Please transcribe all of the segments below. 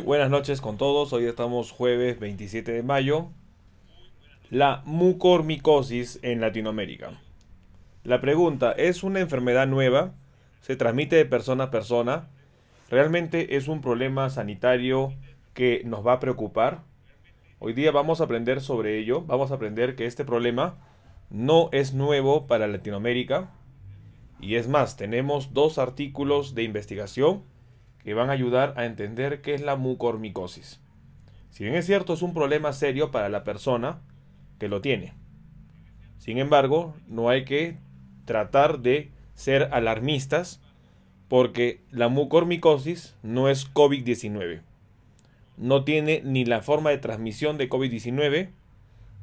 buenas noches con todos. Hoy estamos jueves 27 de mayo. La mucormicosis en Latinoamérica. La pregunta, ¿es una enfermedad nueva? ¿Se transmite de persona a persona? ¿Realmente es un problema sanitario que nos va a preocupar? Hoy día vamos a aprender sobre ello. Vamos a aprender que este problema no es nuevo para Latinoamérica. Y es más, tenemos dos artículos de investigación que van a ayudar a entender qué es la mucormicosis. Si bien es cierto, es un problema serio para la persona que lo tiene. Sin embargo, no hay que tratar de ser alarmistas porque la mucormicosis no es COVID-19. No tiene ni la forma de transmisión de COVID-19,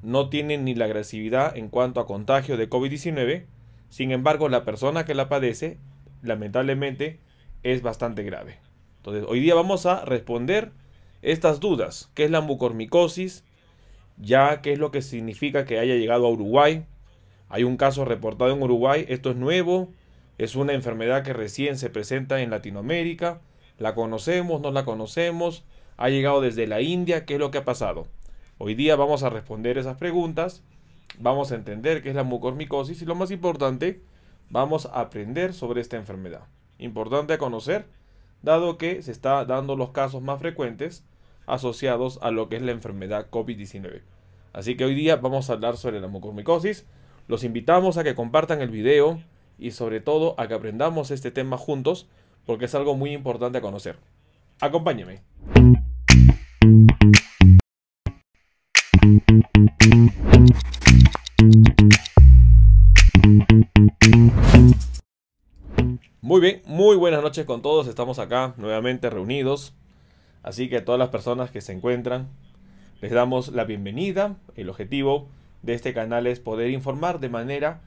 no tiene ni la agresividad en cuanto a contagio de COVID-19. Sin embargo, la persona que la padece, lamentablemente, es bastante grave. Entonces, hoy día vamos a responder estas dudas. ¿Qué es la mucormicosis? Ya, ¿qué es lo que significa que haya llegado a Uruguay? Hay un caso reportado en Uruguay, esto es nuevo, es una enfermedad que recién se presenta en Latinoamérica, la conocemos, no la conocemos, ha llegado desde la India, ¿qué es lo que ha pasado? Hoy día vamos a responder esas preguntas, vamos a entender qué es la mucormicosis y lo más importante, vamos a aprender sobre esta enfermedad. Importante a conocer dado que se está dando los casos más frecuentes asociados a lo que es la enfermedad COVID-19. Así que hoy día vamos a hablar sobre la mucormicosis. Los invitamos a que compartan el video y sobre todo a que aprendamos este tema juntos porque es algo muy importante a conocer. Acompáñeme. Muy buenas noches con todos, estamos acá nuevamente reunidos. Así que a todas las personas que se encuentran, les damos la bienvenida. El objetivo de este canal es poder informar de manera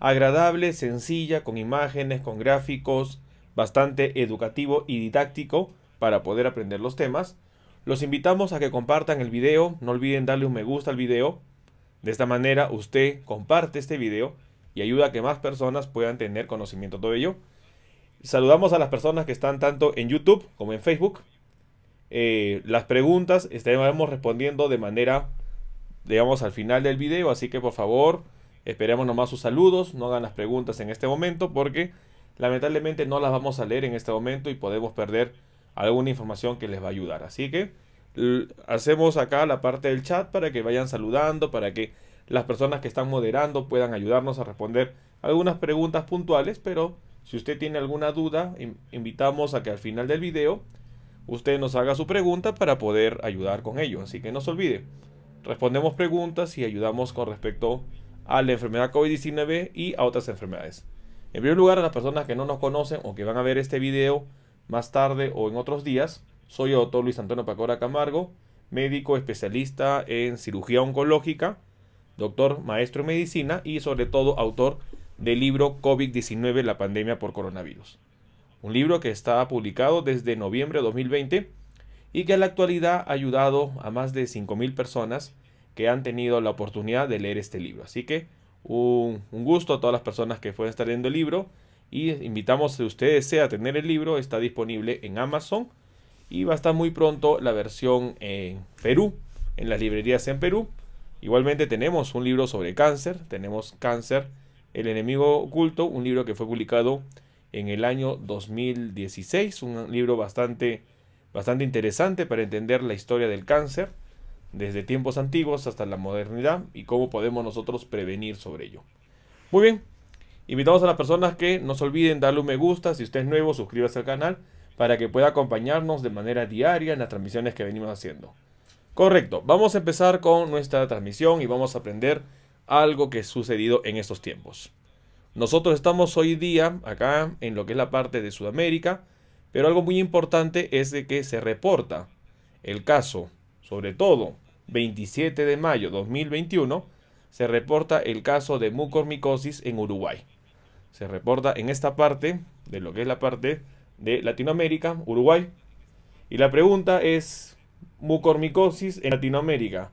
agradable, sencilla, con imágenes, con gráficos, bastante educativo y didáctico para poder aprender los temas. Los invitamos a que compartan el video, no olviden darle un me gusta al video. De esta manera usted comparte este video y ayuda a que más personas puedan tener conocimiento de ello. Saludamos a las personas que están tanto en YouTube como en Facebook. Eh, las preguntas estaremos respondiendo de manera, digamos, al final del video. Así que por favor, esperemos nomás sus saludos. No hagan las preguntas en este momento porque lamentablemente no las vamos a leer en este momento y podemos perder alguna información que les va a ayudar. Así que hacemos acá la parte del chat para que vayan saludando, para que las personas que están moderando puedan ayudarnos a responder algunas preguntas puntuales, pero si usted tiene alguna duda, invitamos a que al final del video usted nos haga su pregunta para poder ayudar con ello. Así que no se olvide, respondemos preguntas y ayudamos con respecto a la enfermedad COVID-19 y a otras enfermedades. En primer lugar, a las personas que no nos conocen o que van a ver este video más tarde o en otros días, soy el doctor Luis Antonio Pacora Camargo, médico especialista en cirugía oncológica, doctor maestro en medicina y sobre todo autor del libro COVID-19, la pandemia por coronavirus. Un libro que está publicado desde noviembre de 2020 y que a la actualidad ha ayudado a más de 5.000 personas que han tenido la oportunidad de leer este libro. Así que un, gusto a todas las personas que pueden estar leyendo el libro y invitamos si ustedes a tener el libro, está disponible en Amazon y va a estar muy pronto la versión en Perú, en las librerías en Perú. Igualmente tenemos un libro sobre cáncer, tenemos cáncer el enemigo oculto, un libro que fue publicado en el año 2016, un libro bastante, bastante interesante para entender la historia del cáncer desde tiempos antiguos hasta la modernidad y cómo podemos nosotros prevenir sobre ello. Muy bien, invitamos a las personas que no se olviden darle un me gusta, si usted es nuevo suscríbase al canal para que pueda acompañarnos de manera diaria en las transmisiones que venimos haciendo. Correcto, vamos a empezar con nuestra transmisión y vamos a aprender algo que ha sucedido en estos tiempos. Nosotros estamos hoy día acá en lo que es la parte de Sudamérica, pero algo muy importante es de que se reporta el caso, sobre todo 27 de mayo 2021, se reporta el caso de mucormicosis en Uruguay. Se reporta en esta parte, de lo que es la parte de Latinoamérica, Uruguay. Y la pregunta es, mucormicosis en Latinoamérica,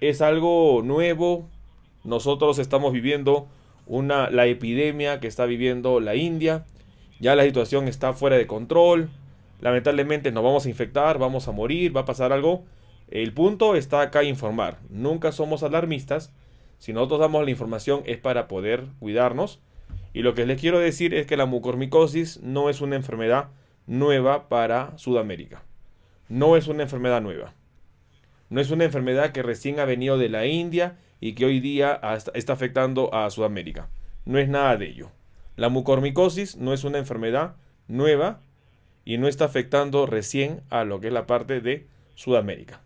¿es algo nuevo, nosotros estamos viviendo una, la epidemia que está viviendo la India. Ya la situación está fuera de control. Lamentablemente nos vamos a infectar, vamos a morir, va a pasar algo. El punto está acá informar. Nunca somos alarmistas. Si nosotros damos la información es para poder cuidarnos. Y lo que les quiero decir es que la mucormicosis no es una enfermedad nueva para Sudamérica. No es una enfermedad nueva. No es una enfermedad que recién ha venido de la India y que hoy día está afectando a Sudamérica. No es nada de ello. La mucormicosis no es una enfermedad nueva y no está afectando recién a lo que es la parte de Sudamérica.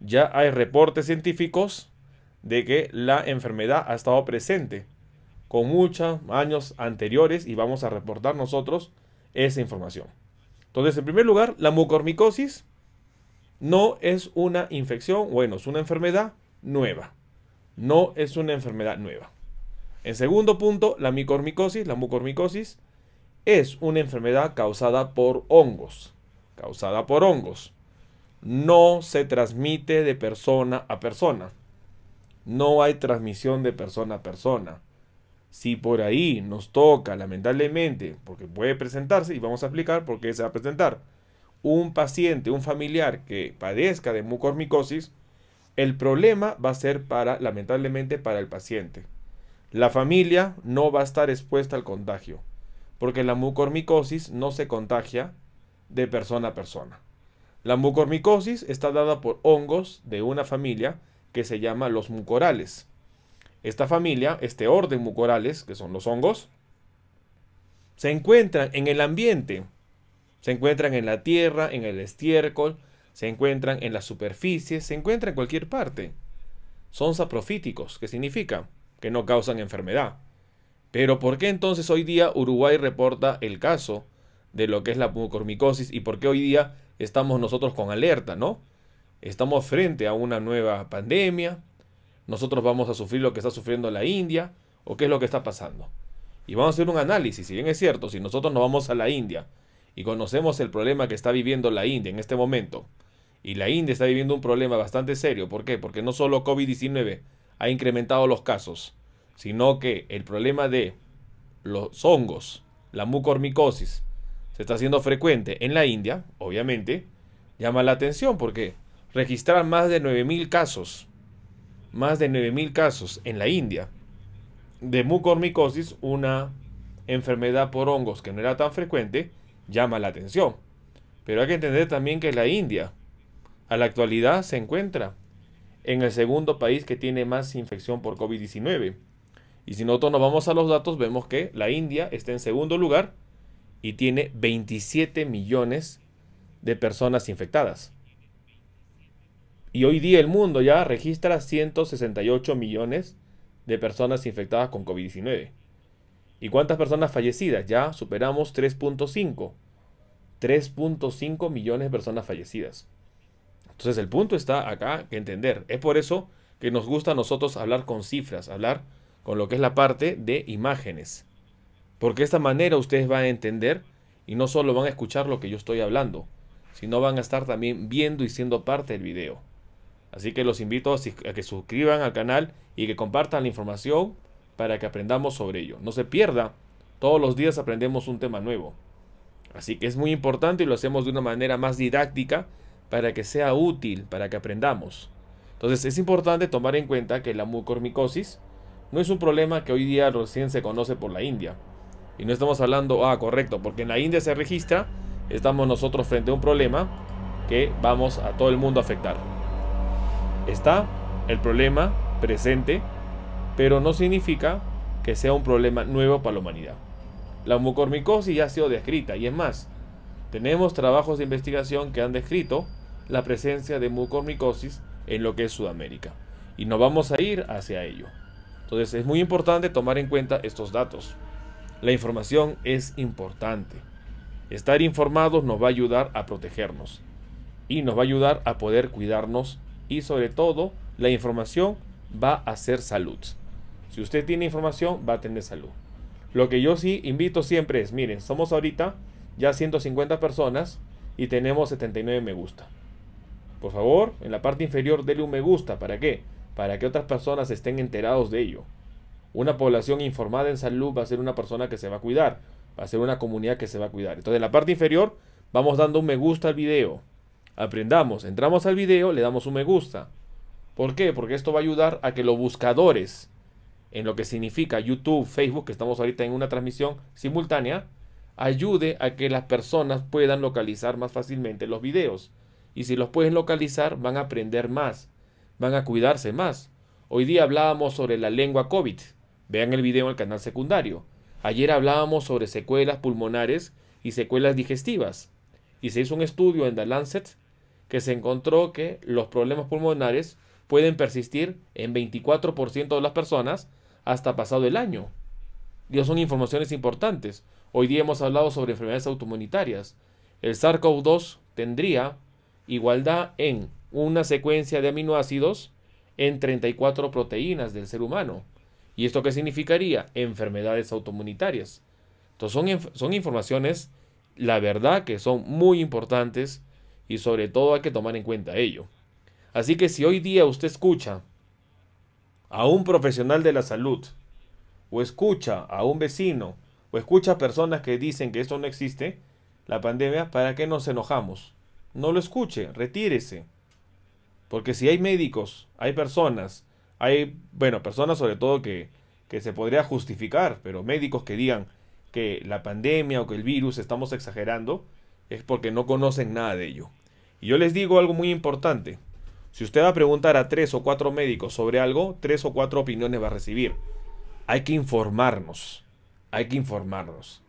Ya hay reportes científicos de que la enfermedad ha estado presente con muchos años anteriores y vamos a reportar nosotros esa información. Entonces, en primer lugar, la mucormicosis no es una infección, bueno, es una enfermedad nueva no es una enfermedad nueva. En segundo punto, la micormicosis, la mucormicosis, es una enfermedad causada por hongos. Causada por hongos. No se transmite de persona a persona. No hay transmisión de persona a persona. Si por ahí nos toca, lamentablemente, porque puede presentarse, y vamos a explicar por qué se va a presentar, un paciente, un familiar que padezca de mucormicosis, el problema va a ser para, lamentablemente, para el paciente. La familia no va a estar expuesta al contagio, porque la mucormicosis no se contagia de persona a persona. La mucormicosis está dada por hongos de una familia que se llama los mucorales. Esta familia, este orden mucorales, que son los hongos, se encuentran en el ambiente, se encuentran en la tierra, en el estiércol, se encuentran en las superficies, se encuentran en cualquier parte. Son saprofíticos, que significa que no causan enfermedad. Pero ¿por qué entonces hoy día Uruguay reporta el caso de lo que es la mucormicosis y por qué hoy día estamos nosotros con alerta, ¿no? Estamos frente a una nueva pandemia, nosotros vamos a sufrir lo que está sufriendo la India o qué es lo que está pasando. Y vamos a hacer un análisis, si bien es cierto, si nosotros nos vamos a la India y conocemos el problema que está viviendo la India en este momento. Y la India está viviendo un problema bastante serio. ¿Por qué? Porque no solo COVID-19 ha incrementado los casos, sino que el problema de los hongos, la mucormicosis, se está haciendo frecuente en la India, obviamente, llama la atención porque registrar más de 9.000 casos, más de 9.000 casos en la India de mucormicosis, una enfermedad por hongos que no era tan frecuente, llama la atención. Pero hay que entender también que la India a la actualidad se encuentra en el segundo país que tiene más infección por COVID-19. Y si nosotros nos vamos a los datos, vemos que la India está en segundo lugar y tiene 27 millones de personas infectadas. Y hoy día el mundo ya registra 168 millones de personas infectadas con COVID-19. ¿Y cuántas personas fallecidas? Ya superamos 3.5. 3.5 millones de personas fallecidas. Entonces el punto está acá que entender. Es por eso que nos gusta a nosotros hablar con cifras, hablar con lo que es la parte de imágenes. Porque de esta manera ustedes van a entender y no solo van a escuchar lo que yo estoy hablando, sino van a estar también viendo y siendo parte del video. Así que los invito a que suscriban al canal y que compartan la información para que aprendamos sobre ello. No se pierda, todos los días aprendemos un tema nuevo. Así que es muy importante y lo hacemos de una manera más didáctica para que sea útil, para que aprendamos. Entonces es importante tomar en cuenta que la mucormicosis no es un problema que hoy día recién se conoce por la India. Y no estamos hablando, ah, correcto, porque en la India se registra, estamos nosotros frente a un problema que vamos a todo el mundo a afectar. Está el problema presente pero no significa que sea un problema nuevo para la humanidad. La mucormicosis ya ha sido descrita y es más, tenemos trabajos de investigación que han descrito la presencia de mucormicosis en lo que es Sudamérica y nos vamos a ir hacia ello. Entonces es muy importante tomar en cuenta estos datos. La información es importante. Estar informados nos va a ayudar a protegernos y nos va a ayudar a poder cuidarnos y sobre todo la información va a ser salud. Si usted tiene información, va a tener salud. Lo que yo sí invito siempre es, miren, somos ahorita ya 150 personas y tenemos 79 me gusta. Por favor, en la parte inferior dele un me gusta. ¿Para qué? Para que otras personas estén enterados de ello. Una población informada en salud va a ser una persona que se va a cuidar. Va a ser una comunidad que se va a cuidar. Entonces, en la parte inferior vamos dando un me gusta al video. Aprendamos. Entramos al video, le damos un me gusta. ¿Por qué? Porque esto va a ayudar a que los buscadores en lo que significa YouTube, Facebook, que estamos ahorita en una transmisión simultánea, ayude a que las personas puedan localizar más fácilmente los videos. Y si los pueden localizar, van a aprender más, van a cuidarse más. Hoy día hablábamos sobre la lengua COVID. Vean el video en el canal secundario. Ayer hablábamos sobre secuelas pulmonares y secuelas digestivas. Y se hizo un estudio en The Lancet que se encontró que los problemas pulmonares pueden persistir en 24% de las personas hasta pasado el año. son informaciones importantes. Hoy día hemos hablado sobre enfermedades autoinmunitarias. El SARS-CoV-2 tendría igualdad en una secuencia de aminoácidos en 34 proteínas del ser humano. ¿Y esto qué significaría? Enfermedades autoinmunitarias. Entonces son, son informaciones, la verdad, que son muy importantes y sobre todo hay que tomar en cuenta ello. Así que si hoy día usted escucha a un profesional de la salud, o escucha a un vecino, o escucha a personas que dicen que esto no existe, la pandemia, ¿para qué nos enojamos? No lo escuche, retírese. Porque si hay médicos, hay personas, hay, bueno, personas sobre todo que, que se podría justificar, pero médicos que digan que la pandemia o que el virus estamos exagerando, es porque no conocen nada de ello. Y yo les digo algo muy importante. Si usted va a preguntar a tres o cuatro médicos sobre algo, tres o cuatro opiniones va a recibir. Hay que informarnos. Hay que informarnos.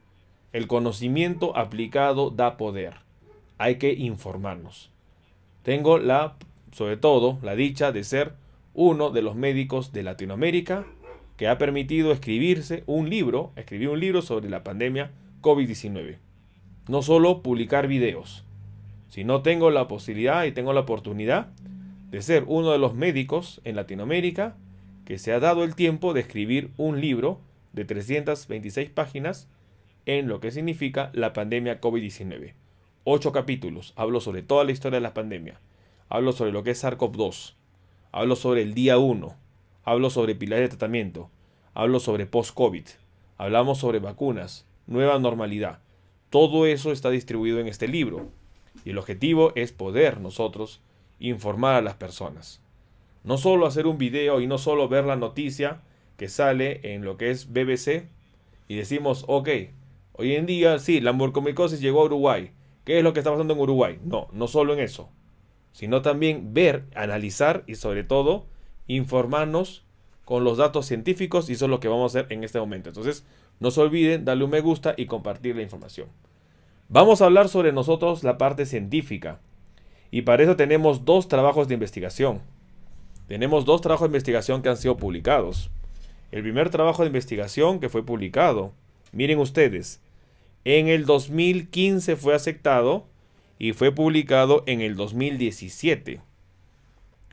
El conocimiento aplicado da poder. Hay que informarnos. Tengo la, sobre todo, la dicha de ser uno de los médicos de Latinoamérica que ha permitido escribirse un libro, escribir un libro sobre la pandemia COVID-19. No solo publicar videos. Si no tengo la posibilidad y tengo la oportunidad, de ser uno de los médicos en Latinoamérica que se ha dado el tiempo de escribir un libro de 326 páginas en lo que significa la pandemia COVID-19. Ocho capítulos. Hablo sobre toda la historia de la pandemia. Hablo sobre lo que es SARS-CoV-2. Hablo sobre el día 1. Hablo sobre pilares de tratamiento. Hablo sobre post-COVID. Hablamos sobre vacunas. Nueva normalidad. Todo eso está distribuido en este libro. Y el objetivo es poder nosotros informar a las personas. No solo hacer un video y no solo ver la noticia que sale en lo que es BBC y decimos, ok, hoy en día sí, la morcomicosis llegó a Uruguay. ¿Qué es lo que está pasando en Uruguay? No, no solo en eso, sino también ver, analizar y sobre todo informarnos con los datos científicos y eso es lo que vamos a hacer en este momento. Entonces, no se olviden darle un me gusta y compartir la información. Vamos a hablar sobre nosotros la parte científica. Y para eso tenemos dos trabajos de investigación. Tenemos dos trabajos de investigación que han sido publicados. El primer trabajo de investigación que fue publicado, miren ustedes, en el 2015 fue aceptado y fue publicado en el 2017.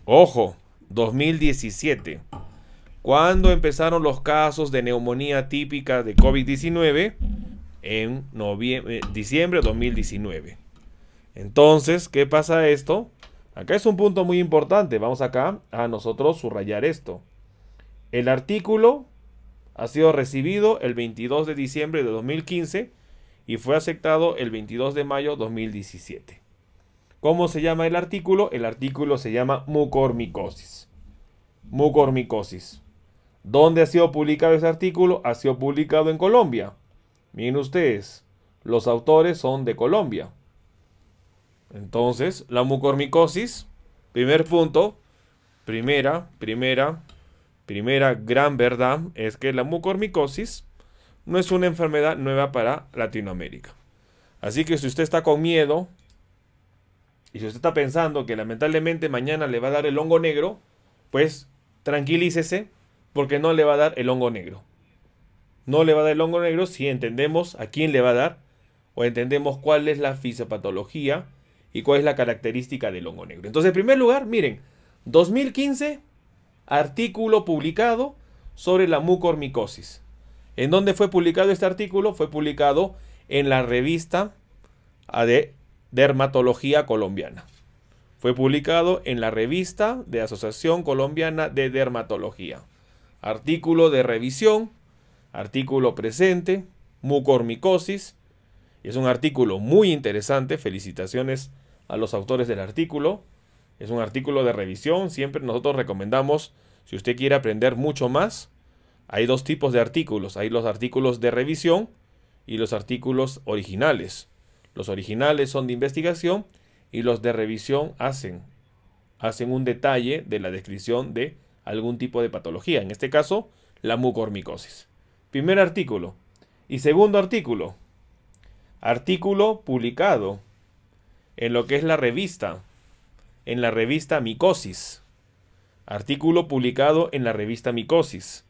Ojo, 2017. ¿Cuándo empezaron los casos de neumonía típica de COVID-19 en eh, diciembre de 2019. Entonces, ¿qué pasa esto? Acá es un punto muy importante. Vamos acá a nosotros subrayar esto. El artículo ha sido recibido el 22 de diciembre de 2015 y fue aceptado el 22 de mayo de 2017. ¿Cómo se llama el artículo? El artículo se llama mucormicosis. Mucormicosis. ¿Dónde ha sido publicado ese artículo? Ha sido publicado en Colombia. Miren ustedes, los autores son de Colombia. Entonces, la mucormicosis, primer punto, primera, primera, primera gran verdad es que la mucormicosis no es una enfermedad nueva para Latinoamérica. Así que si usted está con miedo y si usted está pensando que lamentablemente mañana le va a dar el hongo negro, pues tranquilícese porque no le va a dar el hongo negro. No le va a dar el hongo negro si entendemos a quién le va a dar o entendemos cuál es la fisiopatología y cuál es la característica del hongo negro. Entonces, en primer lugar, miren, 2015, artículo publicado sobre la mucormicosis. ¿En dónde fue publicado este artículo? Fue publicado en la revista ah, de Dermatología Colombiana. Fue publicado en la revista de Asociación Colombiana de Dermatología. Artículo de revisión, artículo presente, mucormicosis. Es un artículo muy interesante. Felicitaciones a los autores del artículo. Es un artículo de revisión, siempre nosotros recomendamos, si usted quiere aprender mucho más, hay dos tipos de artículos, hay los artículos de revisión y los artículos originales. Los originales son de investigación y los de revisión hacen, hacen un detalle de la descripción de algún tipo de patología, en este caso la mucormicosis. Primer artículo. Y segundo artículo. Artículo publicado en lo que es la revista, en la revista Micosis. Artículo publicado en la revista Micosis.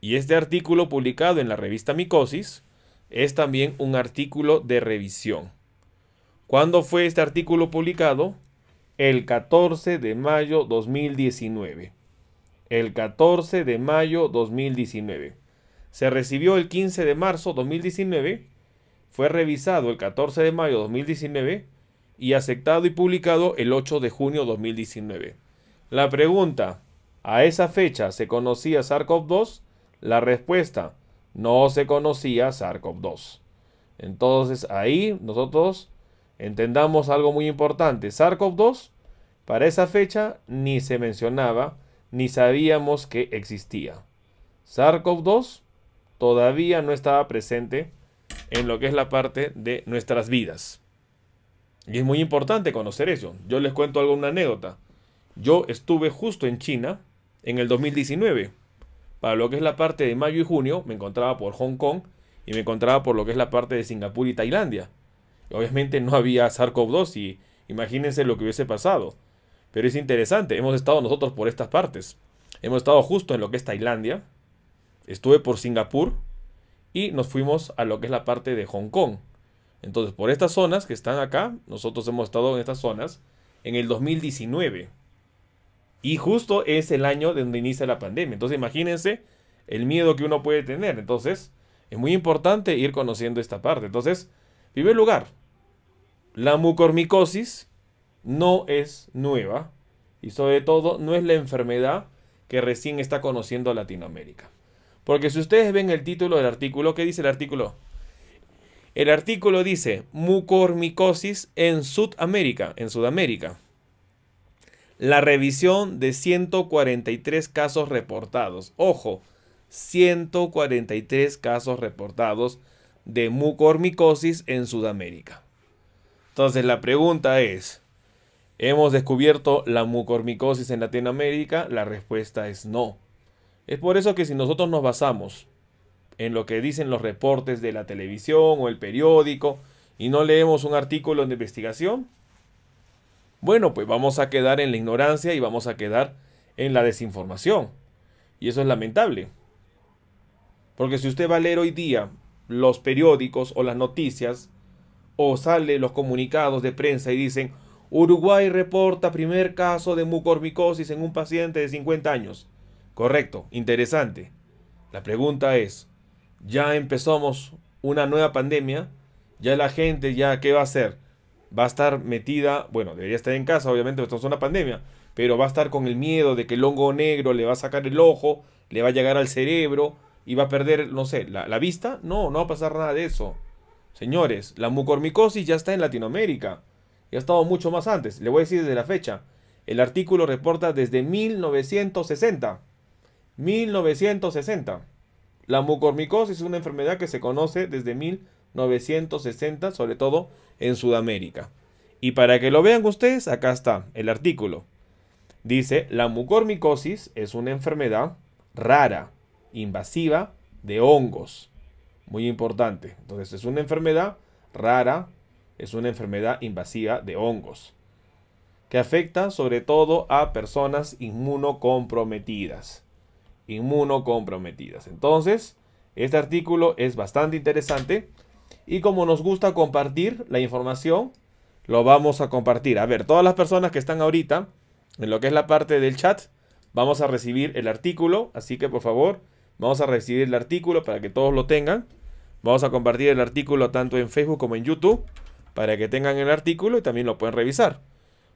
Y este artículo publicado en la revista Micosis es también un artículo de revisión. ¿Cuándo fue este artículo publicado? El 14 de mayo 2019. El 14 de mayo 2019. Se recibió el 15 de marzo 2019. Fue revisado el 14 de mayo 2019 y aceptado y publicado el 8 de junio de 2019. La pregunta, ¿a esa fecha se conocía SARS-CoV-2? La respuesta, no se conocía SARS-CoV-2. Entonces ahí nosotros entendamos algo muy importante. sars 2 para esa fecha ni se mencionaba ni sabíamos que existía. sars 2 todavía no estaba presente en lo que es la parte de nuestras vidas. Y es muy importante conocer eso. Yo les cuento algo, una anécdota. Yo estuve justo en China en el 2019. Para lo que es la parte de mayo y junio, me encontraba por Hong Kong y me encontraba por lo que es la parte de Singapur y Tailandia. Obviamente no había SARS-CoV-2 y imagínense lo que hubiese pasado. Pero es interesante, hemos estado nosotros por estas partes. Hemos estado justo en lo que es Tailandia, estuve por Singapur y nos fuimos a lo que es la parte de Hong Kong. Entonces, por estas zonas que están acá, nosotros hemos estado en estas zonas en el 2019. Y justo es el año de donde inicia la pandemia. Entonces, imagínense el miedo que uno puede tener. Entonces, es muy importante ir conociendo esta parte. Entonces, en primer lugar, la mucormicosis no es nueva y sobre todo no es la enfermedad que recién está conociendo Latinoamérica. Porque si ustedes ven el título del artículo, ¿qué dice el artículo? El artículo dice mucormicosis en Sudamérica, en Sudamérica. La revisión de 143 casos reportados. Ojo, 143 casos reportados de mucormicosis en Sudamérica. Entonces la pregunta es, ¿hemos descubierto la mucormicosis en Latinoamérica? La respuesta es no. Es por eso que si nosotros nos basamos en lo que dicen los reportes de la televisión o el periódico y no leemos un artículo de investigación, bueno, pues vamos a quedar en la ignorancia y vamos a quedar en la desinformación. Y eso es lamentable. Porque si usted va a leer hoy día los periódicos o las noticias, o sale los comunicados de prensa y dicen, Uruguay reporta primer caso de mucormicosis en un paciente de 50 años. Correcto, interesante. La pregunta es, ya empezamos una nueva pandemia, ya la gente, ya, ¿qué va a hacer? Va a estar metida, bueno, debería estar en casa, obviamente, estamos en una pandemia, pero va a estar con el miedo de que el hongo negro le va a sacar el ojo, le va a llegar al cerebro y va a perder, no sé, la, la vista. No, no va a pasar nada de eso. Señores, la mucormicosis ya está en Latinoamérica. Ya ha estado mucho más antes. Le voy a decir desde la fecha. El artículo reporta desde 1960. 1960. La mucormicosis es una enfermedad que se conoce desde 1960, sobre todo en Sudamérica. Y para que lo vean ustedes, acá está el artículo. Dice, la mucormicosis es una enfermedad rara, invasiva de hongos. Muy importante. Entonces, es una enfermedad rara, es una enfermedad invasiva de hongos, que afecta sobre todo a personas inmunocomprometidas inmunocomprometidas. Entonces, este artículo es bastante interesante y como nos gusta compartir la información, lo vamos a compartir. A ver, todas las personas que están ahorita en lo que es la parte del chat, vamos a recibir el artículo, así que por favor, vamos a recibir el artículo para que todos lo tengan. Vamos a compartir el artículo tanto en Facebook como en YouTube para que tengan el artículo y también lo pueden revisar.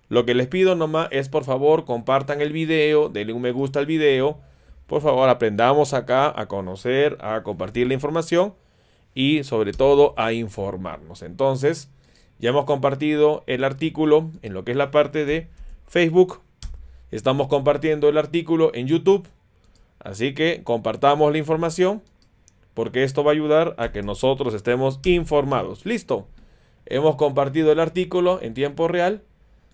Lo que les pido nomás es por favor compartan el video, denle un me gusta al video, por favor, aprendamos acá a conocer, a compartir la información y sobre todo a informarnos. Entonces, ya hemos compartido el artículo en lo que es la parte de Facebook. Estamos compartiendo el artículo en YouTube. Así que compartamos la información porque esto va a ayudar a que nosotros estemos informados. Listo. Hemos compartido el artículo en tiempo real.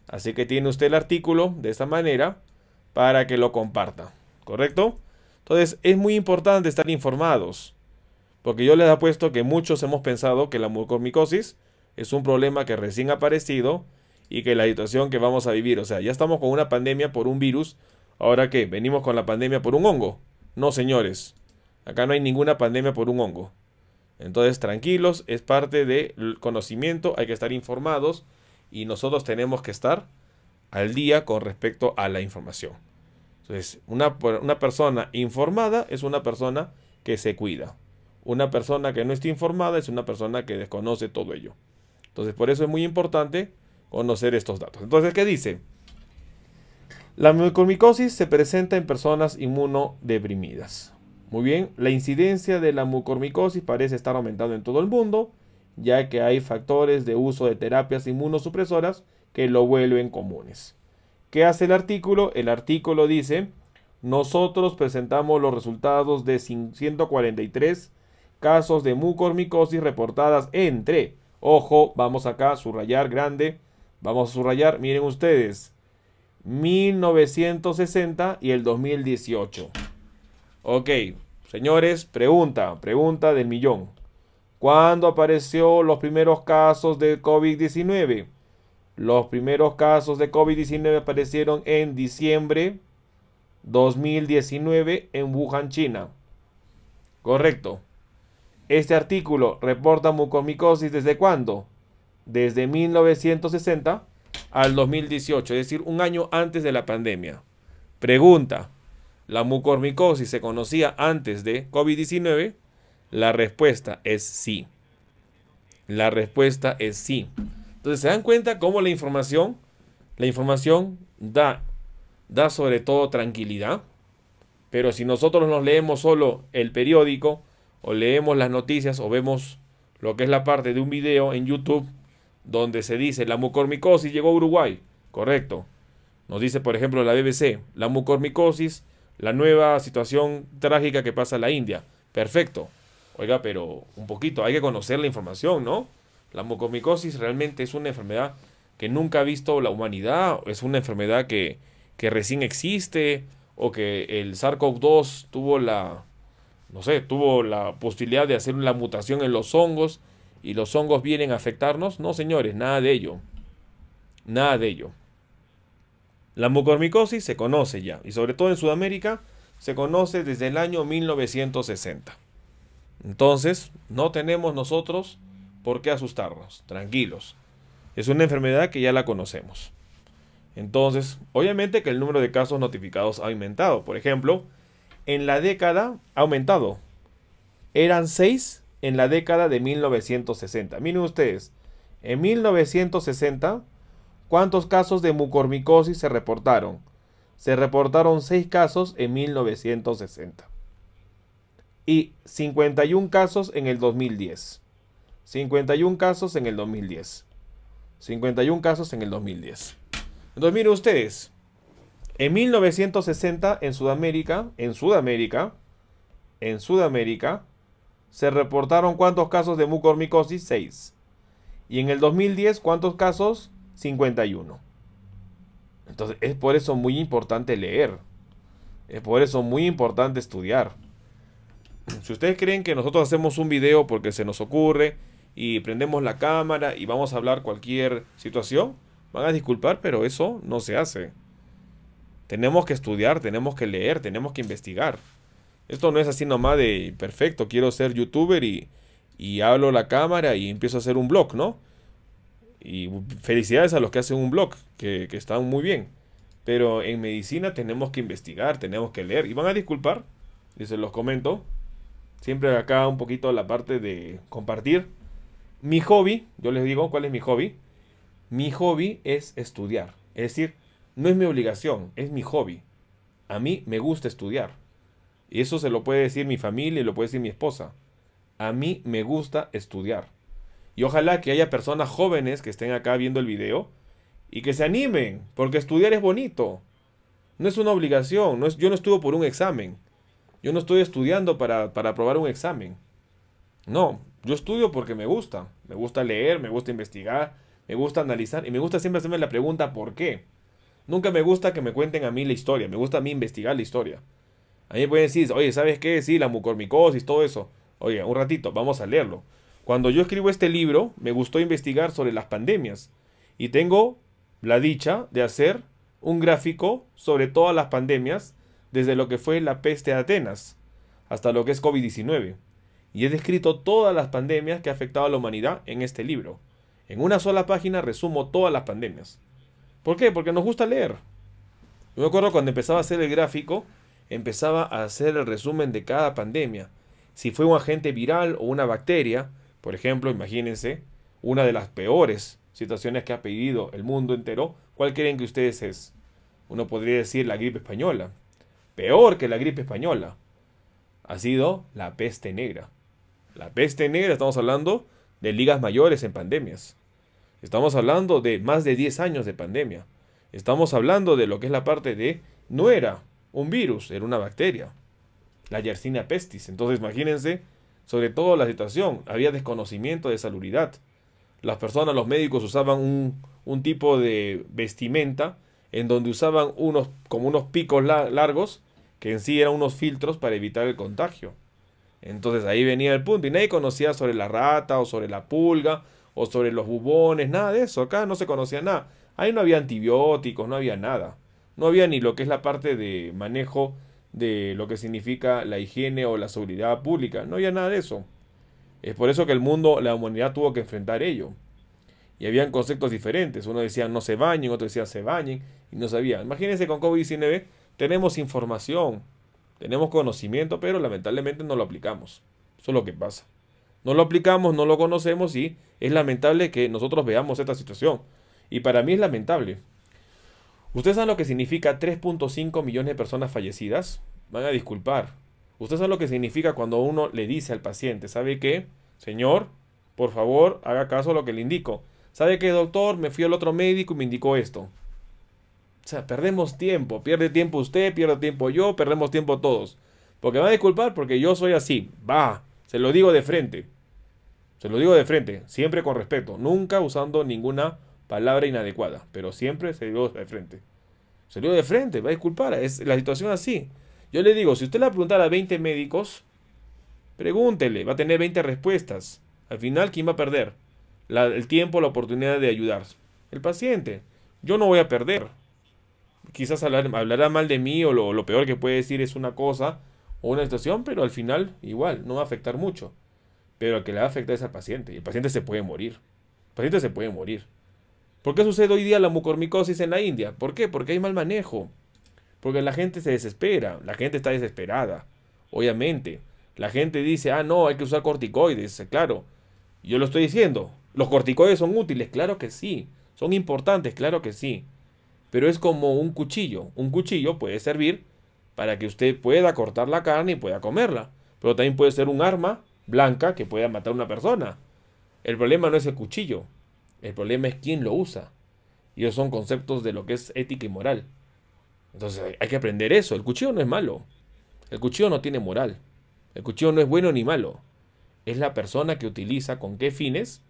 Así que tiene usted el artículo de esta manera para que lo comparta. ¿correcto? Entonces es muy importante estar informados, porque yo les apuesto que muchos hemos pensado que la mucormicosis es un problema que recién ha aparecido y que la situación que vamos a vivir, o sea, ya estamos con una pandemia por un virus, ahora que venimos con la pandemia por un hongo. No, señores, acá no hay ninguna pandemia por un hongo. Entonces, tranquilos, es parte del conocimiento, hay que estar informados y nosotros tenemos que estar al día con respecto a la información. Entonces, una, persona informada es una persona que se cuida. Una persona que no está informada es una persona que desconoce todo ello. Entonces, por eso es muy importante conocer estos datos. Entonces, ¿qué dice? La mucormicosis se presenta en personas inmunodeprimidas. Muy bien, la incidencia de la mucormicosis parece estar aumentando en todo el mundo, ya que hay factores de uso de terapias inmunosupresoras que lo vuelven comunes. ¿Qué hace el artículo? El artículo dice, nosotros presentamos los resultados de 143 casos de mucormicosis reportadas entre, ojo, vamos acá, a subrayar grande, vamos a subrayar, miren ustedes, 1960 y el 2018. Ok, señores, pregunta, pregunta del millón. ¿Cuándo apareció los primeros casos de COVID-19? Los primeros casos de COVID-19 aparecieron en diciembre 2019 en Wuhan, China. Correcto. Este artículo reporta mucormicosis desde cuándo? Desde 1960 al 2018, es decir, un año antes de la pandemia. Pregunta, ¿la mucormicosis se conocía antes de COVID-19? La respuesta es sí. La respuesta es sí. Entonces se dan cuenta cómo la información, la información da, da sobre todo tranquilidad. Pero si nosotros nos leemos solo el periódico, o leemos las noticias, o vemos lo que es la parte de un video en YouTube, donde se dice la mucormicosis llegó a Uruguay, correcto. Nos dice, por ejemplo, la BBC, la mucormicosis, la nueva situación trágica que pasa en la India. Perfecto. Oiga, pero un poquito, hay que conocer la información, ¿no? La mucomicosis realmente es una enfermedad que nunca ha visto la humanidad, es una enfermedad que, que recién existe o que el SARS-CoV-2 tuvo la, no sé, tuvo la posibilidad de hacer una mutación en los hongos y los hongos vienen a afectarnos. No, señores, nada de ello. Nada de ello. La mucormicosis se conoce ya, y sobre todo en Sudamérica, se conoce desde el año 1960. Entonces, no tenemos nosotros ¿Por qué asustarnos? Tranquilos. Es una enfermedad que ya la conocemos. Entonces, obviamente que el número de casos notificados ha aumentado. Por ejemplo, en la década ha aumentado. Eran 6 en la década de 1960. Miren ustedes, en 1960, ¿cuántos casos de mucormicosis se reportaron? Se reportaron 6 casos en 1960 y 51 casos en el 2010. 51 casos en el 2010. 51 casos en el 2010. Entonces miren ustedes, en 1960 en Sudamérica, en Sudamérica, en Sudamérica, se reportaron cuántos casos de mucormicosis? 6. Y en el 2010, ¿cuántos casos? 51. Entonces, es por eso muy importante leer. Es por eso muy importante estudiar. Si ustedes creen que nosotros hacemos un video porque se nos ocurre, y prendemos la cámara y vamos a hablar cualquier situación, van a disculpar, pero eso no se hace. Tenemos que estudiar, tenemos que leer, tenemos que investigar. Esto no es así nomás de perfecto, quiero ser youtuber y, hablo la cámara y empiezo a hacer un blog, ¿no? Y felicidades a los que hacen un blog, que, que están muy bien. Pero en medicina tenemos que investigar, tenemos que leer. Y van a disculpar, y se los comento. Siempre acá un poquito la parte de compartir mi hobby, yo les digo, ¿cuál es mi hobby? Mi hobby es estudiar. Es decir, no es mi obligación, es mi hobby. A mí me gusta estudiar. Y eso se lo puede decir mi familia y lo puede decir mi esposa. A mí me gusta estudiar. Y ojalá que haya personas jóvenes que estén acá viendo el video y que se animen, porque estudiar es bonito. No es una obligación, no es, yo no estuve por un examen. Yo no estoy estudiando para, para aprobar un examen. No, yo estudio porque me gusta. Me gusta leer, me gusta investigar, me gusta analizar y me gusta siempre hacerme la pregunta ¿por qué? Nunca me gusta que me cuenten a mí la historia. Me gusta a mí investigar la historia. A mí me pueden decir, oye, ¿sabes qué? Sí, la mucormicosis, todo eso. Oye, un ratito, vamos a leerlo. Cuando yo escribo este libro, me gustó investigar sobre las pandemias. Y tengo la dicha de hacer un gráfico sobre todas las pandemias, desde lo que fue la peste de Atenas hasta lo que es COVID-19 y he descrito todas las pandemias que ha afectado a la humanidad en este libro. En una sola página resumo todas las pandemias. ¿Por qué? Porque nos gusta leer. Yo me acuerdo cuando empezaba a hacer el gráfico, empezaba a hacer el resumen de cada pandemia. Si fue un agente viral o una bacteria, por ejemplo, imagínense, una de las peores situaciones que ha pedido el mundo entero, ¿cuál creen que ustedes es? Uno podría decir la gripe española. Peor que la gripe española. Ha sido la peste negra. La peste negra estamos hablando de ligas mayores en pandemias. Estamos hablando de más de 10 años de pandemia. Estamos hablando de lo que es la parte de no era un virus, era una bacteria. La Yersinia pestis. Entonces imagínense, sobre todo la situación, había desconocimiento de salubridad. Las personas, los médicos usaban un, tipo de vestimenta en donde usaban unos como unos picos largos que en sí eran unos filtros para evitar el contagio. Entonces ahí venía el punto. Y nadie conocía sobre la rata o sobre la pulga o sobre los bubones, nada de eso. Acá no se conocía nada. Ahí no había antibióticos, no había nada. No había ni lo que es la parte de manejo de lo que significa la higiene o la seguridad pública. No había nada de eso. Es por eso que el mundo, la humanidad tuvo que enfrentar ello. Y habían conceptos diferentes. Uno decía no se bañen, otro decía se bañen, y no sabía. Imagínense con COVID-19 tenemos información, tenemos conocimiento, pero lamentablemente no lo aplicamos. Eso es lo que pasa. No lo aplicamos, no lo conocemos y es lamentable que nosotros veamos esta situación. Y para mí es lamentable. ¿Ustedes saben lo que significa 3.5 millones de personas fallecidas? Van a disculpar. ¿Ustedes saben lo que significa cuando uno le dice al paciente, ¿sabe qué? Señor, por favor, haga caso a lo que le indico. ¿Sabe qué, doctor? Me fui al otro médico y me indicó esto sea, perdemos tiempo. Pierde tiempo usted, pierde tiempo yo, perdemos tiempo todos. Porque va a disculpar porque yo soy así. Va, se lo digo de frente. Se lo digo de frente, siempre con respeto, nunca usando ninguna palabra inadecuada, pero siempre se lo digo de frente. Se lo digo de frente, va a disculpar, es la situación así. Yo le digo, si usted le va a 20 médicos, pregúntele, va a tener 20 respuestas. Al final, ¿quién va a perder? el tiempo, la oportunidad de ayudar. El paciente. Yo no voy a perder quizás hablará mal de mí o lo, peor que puede decir es una cosa o una situación, pero al final igual no va a afectar mucho. Pero el que le va a afectar es al paciente y el paciente se puede morir. El paciente se puede morir. ¿Por qué sucede hoy día la mucormicosis en la India? ¿Por qué? Porque hay mal manejo. Porque la gente se desespera, la gente está desesperada, obviamente. La gente dice, ah, no, hay que usar corticoides, claro. Yo lo estoy diciendo, los corticoides son útiles, claro que sí. Son importantes, claro que sí pero es como un cuchillo. Un cuchillo puede servir para que usted pueda cortar la carne y pueda comerla, pero también puede ser un arma blanca que pueda matar a una persona. El problema no es el cuchillo, el problema es quién lo usa. Y esos son conceptos de lo que es ética y moral. Entonces hay que aprender eso. El cuchillo no es malo. El cuchillo no tiene moral. El cuchillo no es bueno ni malo. Es la persona que utiliza con qué fines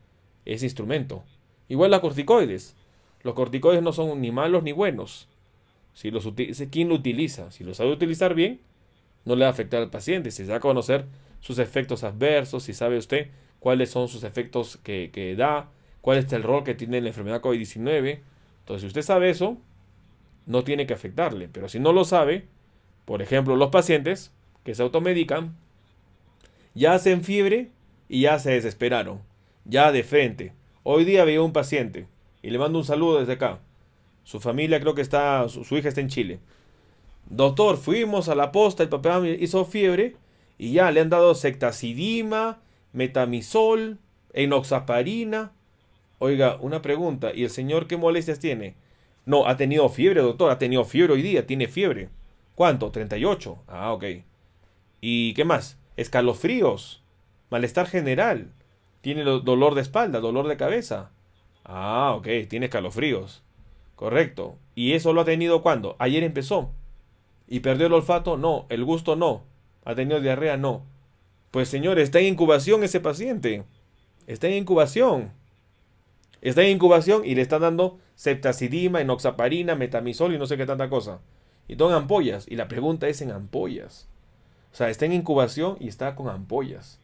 ese instrumento. Igual la corticoides. Los corticoides no son ni malos ni buenos. Si los ¿Quién lo utiliza? Si lo sabe utilizar bien, no le va a afectar al paciente. Si se va a conocer sus efectos adversos, si sabe usted cuáles son sus efectos que, que da, cuál es el rol que tiene la enfermedad COVID-19. Entonces, si usted sabe eso, no tiene que afectarle. Pero si no lo sabe, por ejemplo, los pacientes que se automedican, ya hacen fiebre y ya se desesperaron. Ya de frente. Hoy día veo un paciente y le mando un saludo desde acá. Su familia creo que está, su, hija está en Chile. Doctor, fuimos a la posta, el papá hizo fiebre y ya le han dado sectacidima, metamisol, enoxaparina. Oiga, una pregunta, ¿y el señor qué molestias tiene? No, ha tenido fiebre, doctor, ha tenido fiebre hoy día, tiene fiebre. ¿Cuánto? 38. Ah, ok. ¿Y qué más? Escalofríos, malestar general, tiene dolor de espalda, dolor de cabeza. Ah, ok, tiene escalofríos. Correcto. ¿Y eso lo ha tenido cuándo? Ayer empezó. ¿Y perdió el olfato? No. ¿El gusto? No. ¿Ha tenido diarrea? No. Pues señor, está en incubación ese paciente. Está en incubación. Está en incubación y le están dando septacidima, enoxaparina, metamisol y no sé qué tanta cosa. Y en ampollas. Y la pregunta es en ampollas. O sea, está en incubación y está con ampollas.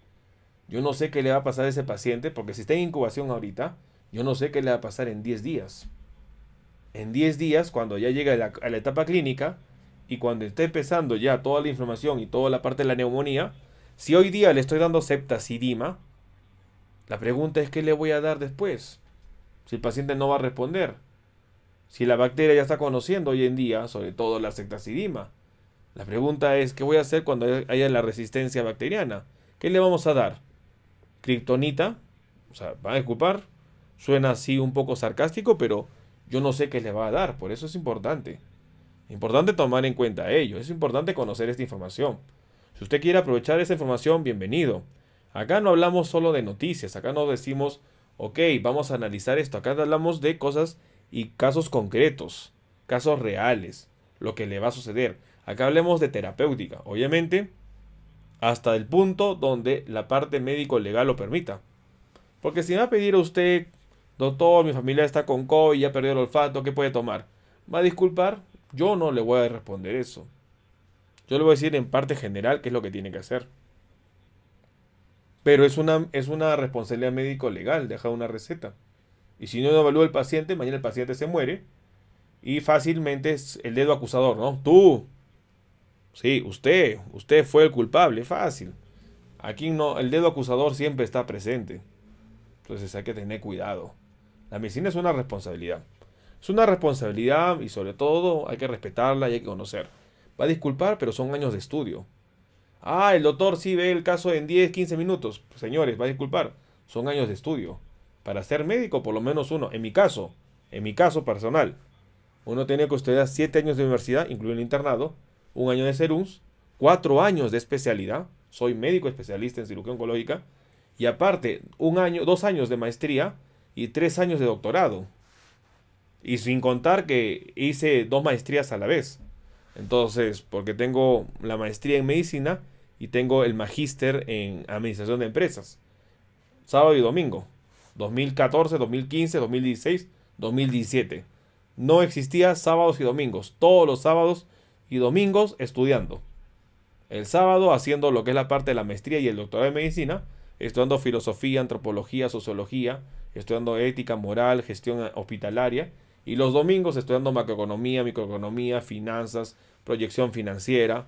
Yo no sé qué le va a pasar a ese paciente porque si está en incubación ahorita, yo no sé qué le va a pasar en 10 días. En 10 días, cuando ya llegue a la, etapa clínica y cuando esté empezando ya toda la inflamación y toda la parte de la neumonía, si hoy día le estoy dando septacidima, la pregunta es qué le voy a dar después. Si el paciente no va a responder. Si la bacteria ya está conociendo hoy en día, sobre todo la septacidima. La pregunta es qué voy a hacer cuando haya la resistencia bacteriana. ¿Qué le vamos a dar? ¿Criptonita? O sea, ¿va a ocupar Suena así un poco sarcástico, pero yo no sé qué le va a dar, por eso es importante. Importante tomar en cuenta ello, es importante conocer esta información. Si usted quiere aprovechar esa información, bienvenido. Acá no hablamos solo de noticias, acá no decimos, ok, vamos a analizar esto, acá hablamos de cosas y casos concretos, casos reales, lo que le va a suceder. Acá hablemos de terapéutica, obviamente, hasta el punto donde la parte médico-legal lo permita. Porque si me va a pedir a usted Doctor, mi familia está con COVID, ya perdió el olfato, ¿qué puede tomar? ¿Va a disculpar? Yo no le voy a responder eso. Yo le voy a decir en parte general qué es lo que tiene que hacer. Pero es una, es una responsabilidad médico-legal, dejar una receta. Y si no evalúa el paciente, mañana el paciente se muere. Y fácilmente es el dedo acusador, ¿no? Tú. Sí, usted. Usted fue el culpable. Fácil. Aquí no, el dedo acusador siempre está presente. Entonces hay que tener cuidado. La medicina es una responsabilidad. Es una responsabilidad y sobre todo hay que respetarla y hay que conocer. Va a disculpar, pero son años de estudio. Ah, el doctor sí ve el caso en 10, 15 minutos. Señores, va a disculpar. Son años de estudio. Para ser médico, por lo menos uno. En mi caso, en mi caso personal, uno tiene que estudiar 7 años de universidad, incluido el internado, un año de serums, 4 años de especialidad. Soy médico especialista en cirugía oncológica. Y aparte, un año, dos años de maestría y tres años de doctorado. Y sin contar que hice dos maestrías a la vez. Entonces, porque tengo la maestría en medicina y tengo el magíster en administración de empresas. Sábado y domingo. 2014, 2015, 2016, 2017. No existía sábados y domingos. Todos los sábados y domingos estudiando. El sábado haciendo lo que es la parte de la maestría y el doctorado en medicina estudiando filosofía, antropología, sociología, estudiando ética, moral, gestión eh, hospitalaria. Y los domingos estudiando macroeconomía, microeconomía, finanzas, proyección financiera,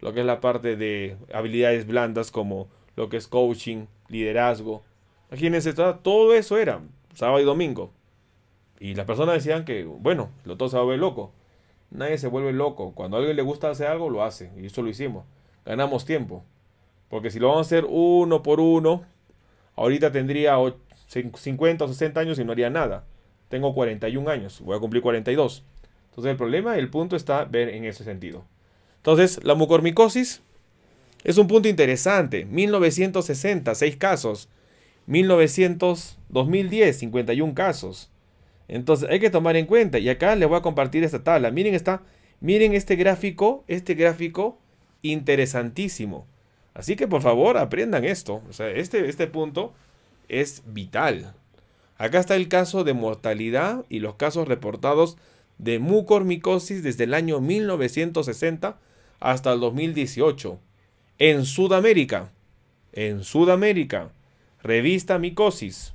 lo que es la parte de habilidades blandas como lo que es coaching, liderazgo. Imagínense, todo eso era sábado y domingo. Y las personas decían que, bueno, lo todo se va loco. Nadie se vuelve loco. Cuando a alguien le gusta hacer algo, lo hace. Y eso lo hicimos. Ganamos tiempo. Porque si lo vamos a hacer uno por uno, ahorita tendría 50 o 60 años y no haría nada. Tengo 41 años, voy a cumplir 42. Entonces el problema, el punto está ver en ese sentido. Entonces, la mucormicosis es un punto interesante. 1960, 6 casos. 1900, 2010, 51 casos. Entonces, hay que tomar en cuenta. Y acá les voy a compartir esta tabla. Miren, esta, miren este gráfico, este gráfico interesantísimo. Así que por favor aprendan esto. sea, este, este punto es vital. Acá está el caso de mortalidad y los casos reportados de mucormicosis desde el año 1960 hasta el 2018. En Sudamérica. En Sudamérica. Revista Micosis.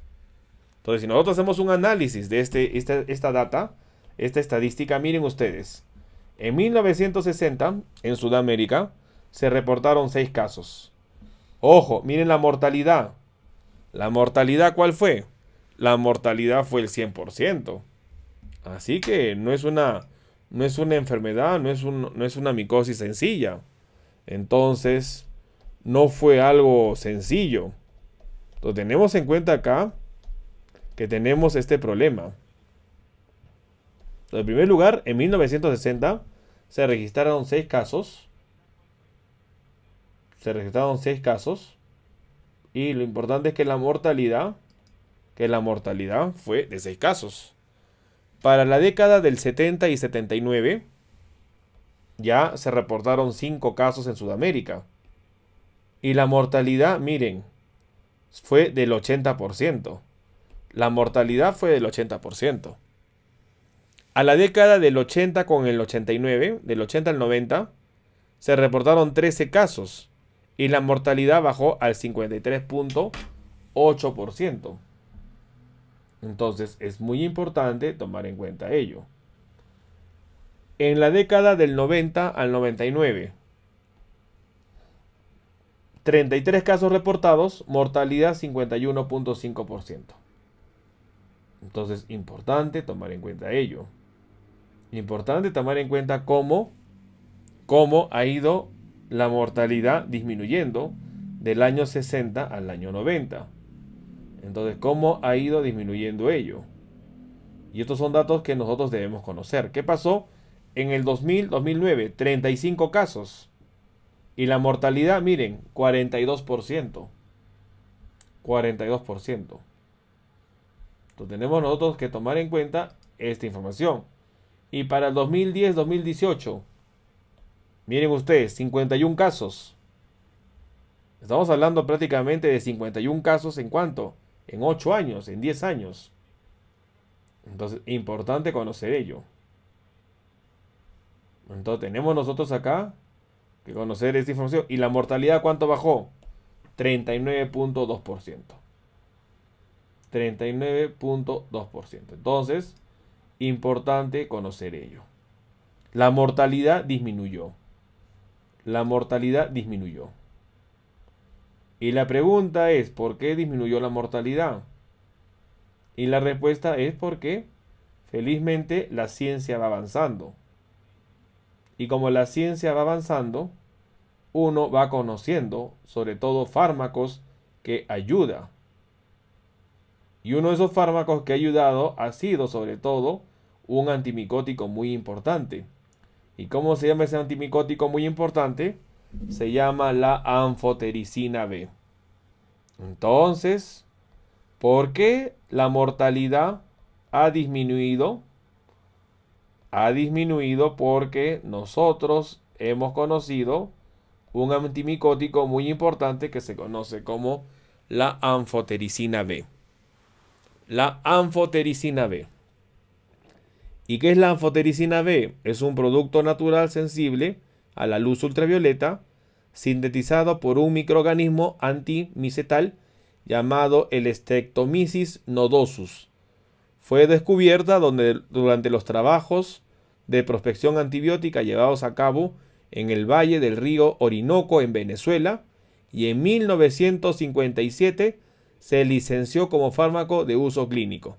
Entonces, si nosotros hacemos un análisis de este, esta, esta data, esta estadística, miren ustedes. En 1960, en Sudamérica, se reportaron 6 casos. Ojo, miren la mortalidad. ¿La mortalidad cuál fue? La mortalidad fue el 100%. Así que no es una, no es una enfermedad, no es, no es una micosis sencilla. Entonces, no fue algo sencillo. Lo tenemos en cuenta acá que tenemos este problema. En primer lugar, en 1960 se registraron 6 casos se registraron 6 casos. Y lo importante es que la mortalidad, que la mortalidad fue de 6 casos. Para la década del 70 y 79, ya se reportaron 5 casos en Sudamérica. Y la mortalidad, miren, fue del 80%. La mortalidad fue del 80%. A la década del 80 con el 89, del 80 al 90, se reportaron 13 casos y la mortalidad bajó al 53.8%. Entonces es muy importante tomar en cuenta ello. En la década del 90 al 99, 33 casos reportados, mortalidad 51.5%. Entonces, importante tomar en cuenta ello. Importante tomar en cuenta cómo, cómo ha ido la mortalidad disminuyendo del año 60 al año 90. Entonces, ¿cómo ha ido disminuyendo ello? Y estos son datos que nosotros debemos conocer. ¿Qué pasó? En el 2000-2009, 35 casos. Y la mortalidad, miren, 42%. 42%. Entonces tenemos nosotros que tomar en cuenta esta información. Y para el 2010-2018, Miren ustedes, 51 casos. Estamos hablando prácticamente de 51 casos en cuánto? En 8 años, en 10 años. Entonces, importante conocer ello. Entonces, tenemos nosotros acá que conocer esta información. ¿Y la mortalidad cuánto bajó? 39.2%. 39.2%. Entonces, importante conocer ello. La mortalidad disminuyó la mortalidad disminuyó. Y la pregunta es, ¿por qué disminuyó la mortalidad? Y la respuesta es porque, felizmente, la ciencia va avanzando. Y como la ciencia va avanzando, uno va conociendo, sobre todo fármacos que ayuda. Y uno de esos fármacos que ha ayudado ha sido sobre todo un antimicótico muy importante, ¿Y cómo se llama ese antimicótico muy importante? Se llama la anfotericina B. Entonces, ¿por qué la mortalidad ha disminuido? Ha disminuido porque nosotros hemos conocido un antimicótico muy importante que se conoce como la anfotericina B. La anfotericina B. ¿Y qué es la anfotericina B? Es un producto natural sensible a la luz ultravioleta sintetizado por un microorganismo antimicetal llamado el Streptomyces nodosus. Fue descubierta donde, durante los trabajos de prospección antibiótica llevados a cabo en el valle del río Orinoco en Venezuela y en 1957 se licenció como fármaco de uso clínico.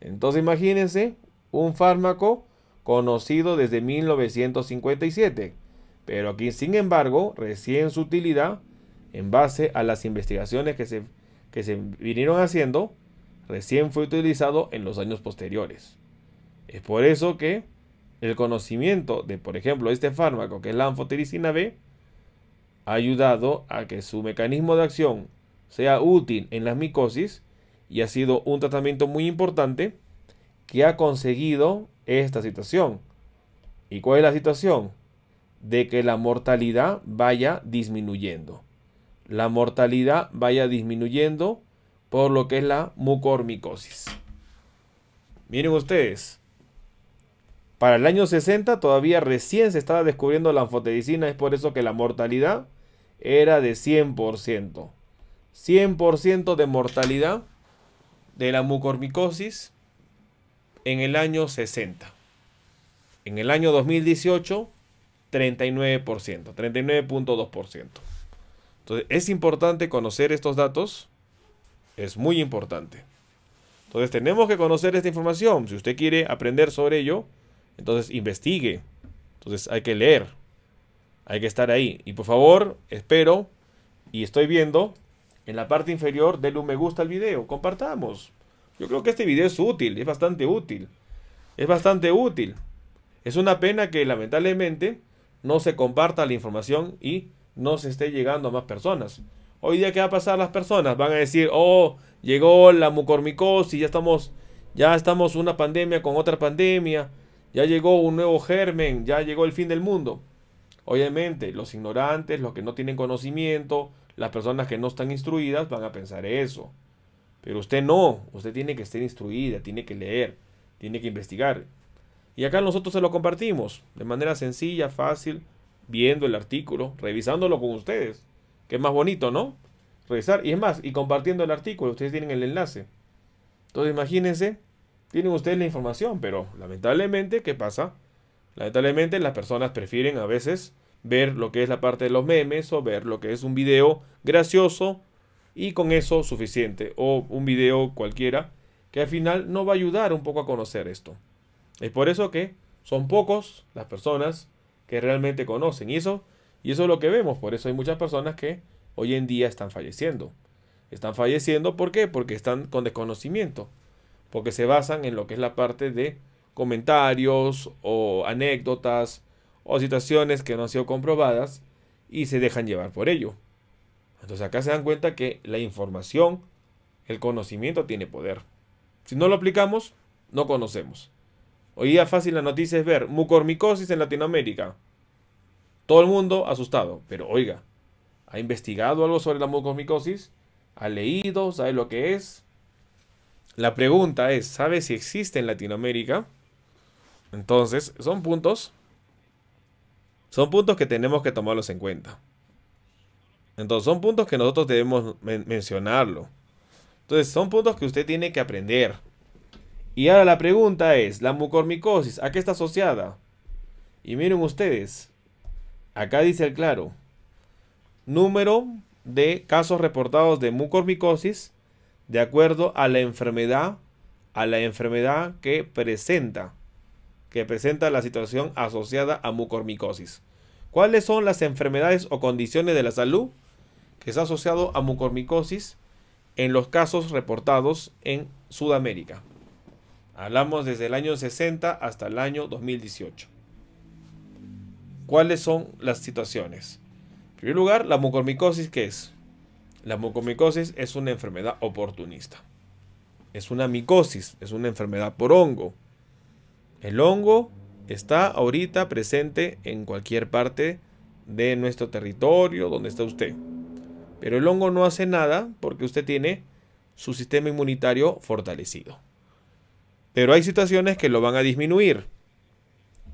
Entonces imagínense un fármaco conocido desde 1957, pero aquí sin embargo recién su utilidad, en base a las investigaciones que se, que se vinieron haciendo, recién fue utilizado en los años posteriores. Es por eso que el conocimiento de, por ejemplo, este fármaco que es la anfotericina B, ha ayudado a que su mecanismo de acción sea útil en las micosis y ha sido un tratamiento muy importante que ha conseguido esta situación. ¿Y cuál es la situación? De que la mortalidad vaya disminuyendo. La mortalidad vaya disminuyendo por lo que es la mucormicosis. Miren ustedes, para el año 60 todavía recién se estaba descubriendo la anfotericina, es por eso que la mortalidad era de 100%. 100% de mortalidad de la mucormicosis en el año 60. En el año 2018, 39%, 39.2%. Entonces, es importante conocer estos datos. Es muy importante. Entonces, tenemos que conocer esta información. Si usted quiere aprender sobre ello, entonces investigue. Entonces, hay que leer. Hay que estar ahí. Y por favor, espero y estoy viendo en la parte inferior, denle un me gusta al video. Compartamos. Yo creo que este video es útil, es bastante útil. Es bastante útil. Es una pena que lamentablemente no se comparta la información y no se esté llegando a más personas. Hoy día, ¿qué va a pasar? Las personas van a decir, oh, llegó la mucormicosis, ya estamos, ya estamos una pandemia con otra pandemia, ya llegó un nuevo germen, ya llegó el fin del mundo. Obviamente, los ignorantes, los que no tienen conocimiento, las personas que no están instruidas van a pensar eso. Pero usted no, usted tiene que estar instruida, tiene que leer, tiene que investigar. Y acá nosotros se lo compartimos de manera sencilla, fácil, viendo el artículo, revisándolo con ustedes. Que es más bonito, ¿no? Revisar. Y es más, y compartiendo el artículo, ustedes tienen el enlace. Entonces imagínense, tienen ustedes la información, pero lamentablemente, ¿qué pasa? Lamentablemente las personas prefieren a veces ver lo que es la parte de los memes o ver lo que es un video gracioso y con eso suficiente. O un video cualquiera que al final no va a ayudar un poco a conocer esto. Es por eso que son pocos las personas que realmente conocen eso, y eso es lo que vemos. Por eso hay muchas personas que hoy en día están falleciendo. Están falleciendo, ¿por qué? Porque están con desconocimiento. Porque se basan en lo que es la parte de comentarios o anécdotas o situaciones que no han sido comprobadas y se dejan llevar por ello. Entonces acá se dan cuenta que la información, el conocimiento tiene poder. Si no lo aplicamos, no conocemos. Hoy día fácil la noticia es ver mucormicosis en Latinoamérica. Todo el mundo asustado, pero oiga, ¿ha investigado algo sobre la mucormicosis? ¿Ha leído? ¿Sabe lo que es? La pregunta es, ¿sabe si existe en Latinoamérica? Entonces, son puntos. Son puntos que tenemos que tomarlos en cuenta. Entonces son puntos que nosotros debemos mencionarlo. Entonces son puntos que usted tiene que aprender. Y ahora la pregunta es, ¿la mucormicosis a qué está asociada? Y miren ustedes, acá dice el claro, número de casos reportados de mucormicosis de acuerdo a la enfermedad, a la enfermedad que presenta, que presenta la situación asociada a mucormicosis. ¿Cuáles son las enfermedades o condiciones de la salud es está asociado a mucormicosis en los casos reportados en Sudamérica. Hablamos desde el año 60 hasta el año 2018. ¿Cuáles son las situaciones? En primer lugar, la mucormicosis, ¿qué es? La mucormicosis es una enfermedad oportunista. Es una micosis, es una enfermedad por hongo. El hongo está ahorita presente en cualquier parte de nuestro territorio donde está usted. Pero el hongo no hace nada porque usted tiene su sistema inmunitario fortalecido. Pero hay situaciones que lo van a disminuir.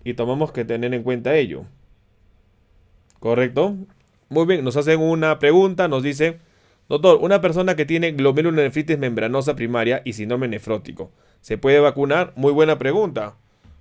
Y tomamos que tener en cuenta ello. ¿Correcto? Muy bien, nos hacen una pregunta, nos dice, doctor, una persona que tiene glomerulonefritis membranosa primaria y síndrome nefrótico, ¿se puede vacunar? Muy buena pregunta.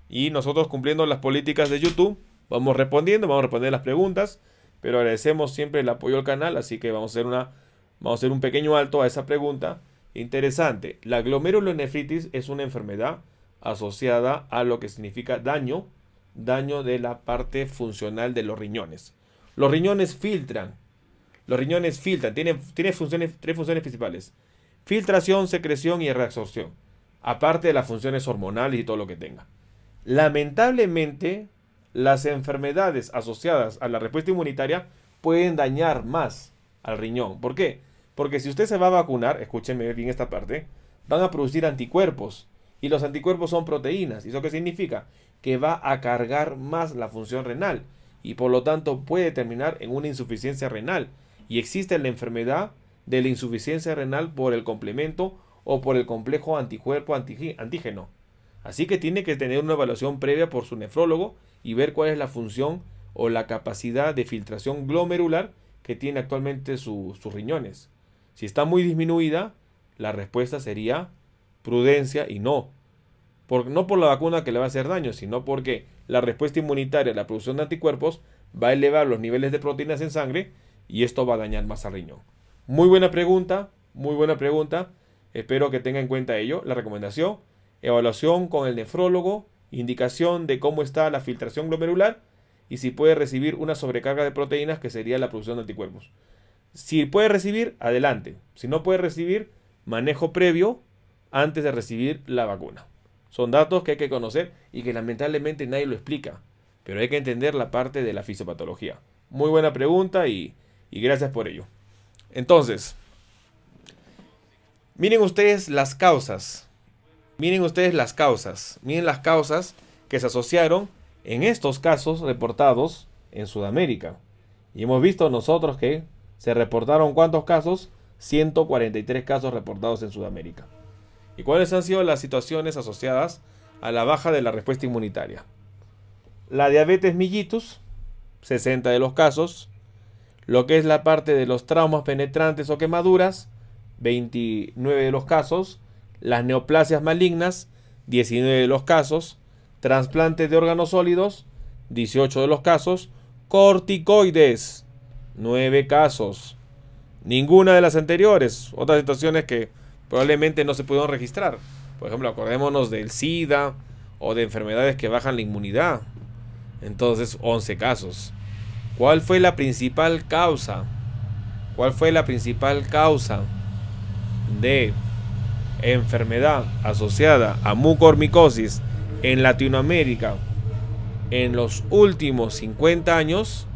Y nosotros cumpliendo las políticas de YouTube, vamos respondiendo, vamos a responder las preguntas. Pero agradecemos siempre el apoyo al canal, así que vamos a hacer, una, vamos a hacer un pequeño alto a esa pregunta. Interesante, la glomerulonefritis es una enfermedad asociada a lo que significa daño, daño de la parte funcional de los riñones. Los riñones filtran, los riñones filtran, Tiene funciones, tres funciones principales, filtración, secreción y reabsorción, aparte de las funciones hormonales y todo lo que tenga. Lamentablemente, las enfermedades asociadas a la respuesta inmunitaria pueden dañar más al riñón. ¿Por qué? Porque si usted se va a vacunar, escúchenme bien esta parte, van a producir anticuerpos. Y los anticuerpos son proteínas. ¿Y eso qué significa? Que va a cargar más la función renal. Y por lo tanto puede terminar en una insuficiencia renal. Y existe la enfermedad de la insuficiencia renal por el complemento o por el complejo anticuerpo antígeno. Así que tiene que tener una evaluación previa por su nefrólogo y ver cuál es la función o la capacidad de filtración glomerular que tiene actualmente sus riñones. Si está muy disminuida, la respuesta sería prudencia y no. no por la vacuna que le va a hacer daño, sino porque la respuesta inmunitaria, la producción de anticuerpos, va a elevar los niveles de proteínas en sangre y esto va a dañar más al riñón. Muy buena pregunta, muy buena pregunta. Espero que tenga en cuenta ello. La recomendación evaluación con el nefrólogo, indicación de cómo está la filtración glomerular y si puede recibir una sobrecarga de proteínas que sería la producción de anticuerpos. Si puede recibir, adelante. Si no puede recibir, manejo previo antes de recibir la vacuna. Son datos que hay que conocer y que lamentablemente nadie lo explica, pero hay que entender la parte de la fisiopatología. Muy buena pregunta y, gracias por ello. Entonces, miren ustedes las causas Miren ustedes las causas, miren las causas que se asociaron en estos casos reportados en Sudamérica. Y hemos visto nosotros que se reportaron cuántos casos? 143 casos reportados en Sudamérica. ¿Y cuáles han sido las situaciones asociadas a la baja de la respuesta inmunitaria? La diabetes mellitus, 60 de los casos. Lo que es la parte de los traumas penetrantes o quemaduras, 29 de los casos las neoplasias malignas, 19 de los casos, trasplantes de órganos sólidos, 18 de los casos, corticoides, 9 casos. Ninguna de las anteriores, otras situaciones que probablemente no se pudieron registrar. Por ejemplo, acordémonos del SIDA o de enfermedades que bajan la inmunidad. Entonces, 11 casos. ¿Cuál fue la principal causa? ¿Cuál fue la principal causa de enfermedad asociada a mucormicosis en Latinoamérica en los últimos 50 años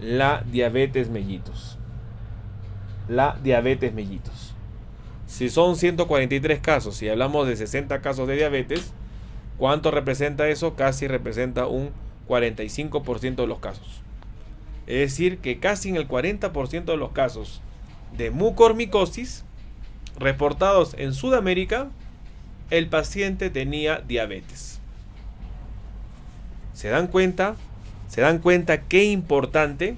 la diabetes mellitus. La diabetes mellitus. Si son 143 casos, si hablamos de 60 casos de diabetes, ¿cuánto representa eso? Casi representa un 45% de los casos. Es decir, que casi en el 40% de los casos de mucormicosis reportados en Sudamérica, el paciente tenía diabetes. ¿Se dan cuenta? ¿Se dan cuenta qué importante?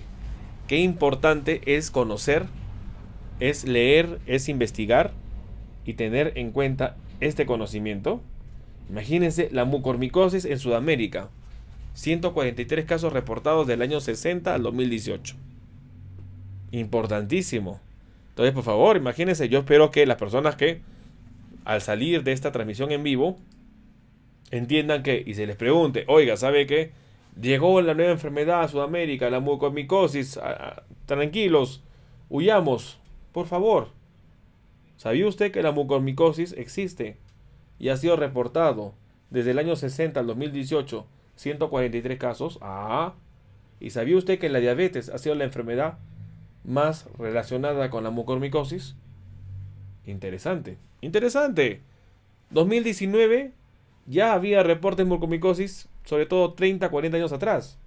Qué importante es conocer, es leer, es investigar y tener en cuenta este conocimiento. Imagínense la mucormicosis en Sudamérica. 143 casos reportados del año 60 al 2018. Importantísimo. Entonces, por favor, imagínense, yo espero que las personas que al salir de esta transmisión en vivo entiendan que y se les pregunte, oiga, ¿sabe qué? Llegó la nueva enfermedad a Sudamérica, la mucomicosis, tranquilos, huyamos, por favor. ¿Sabía usted que la mucomicosis existe y ha sido reportado desde el año 60 al 2018 143 casos? Ah, ¿y sabía usted que la diabetes ha sido la enfermedad más relacionada con la mucormicosis. Interesante, interesante. 2019 ya había reportes de mucormicosis, sobre todo 30, 40 años atrás.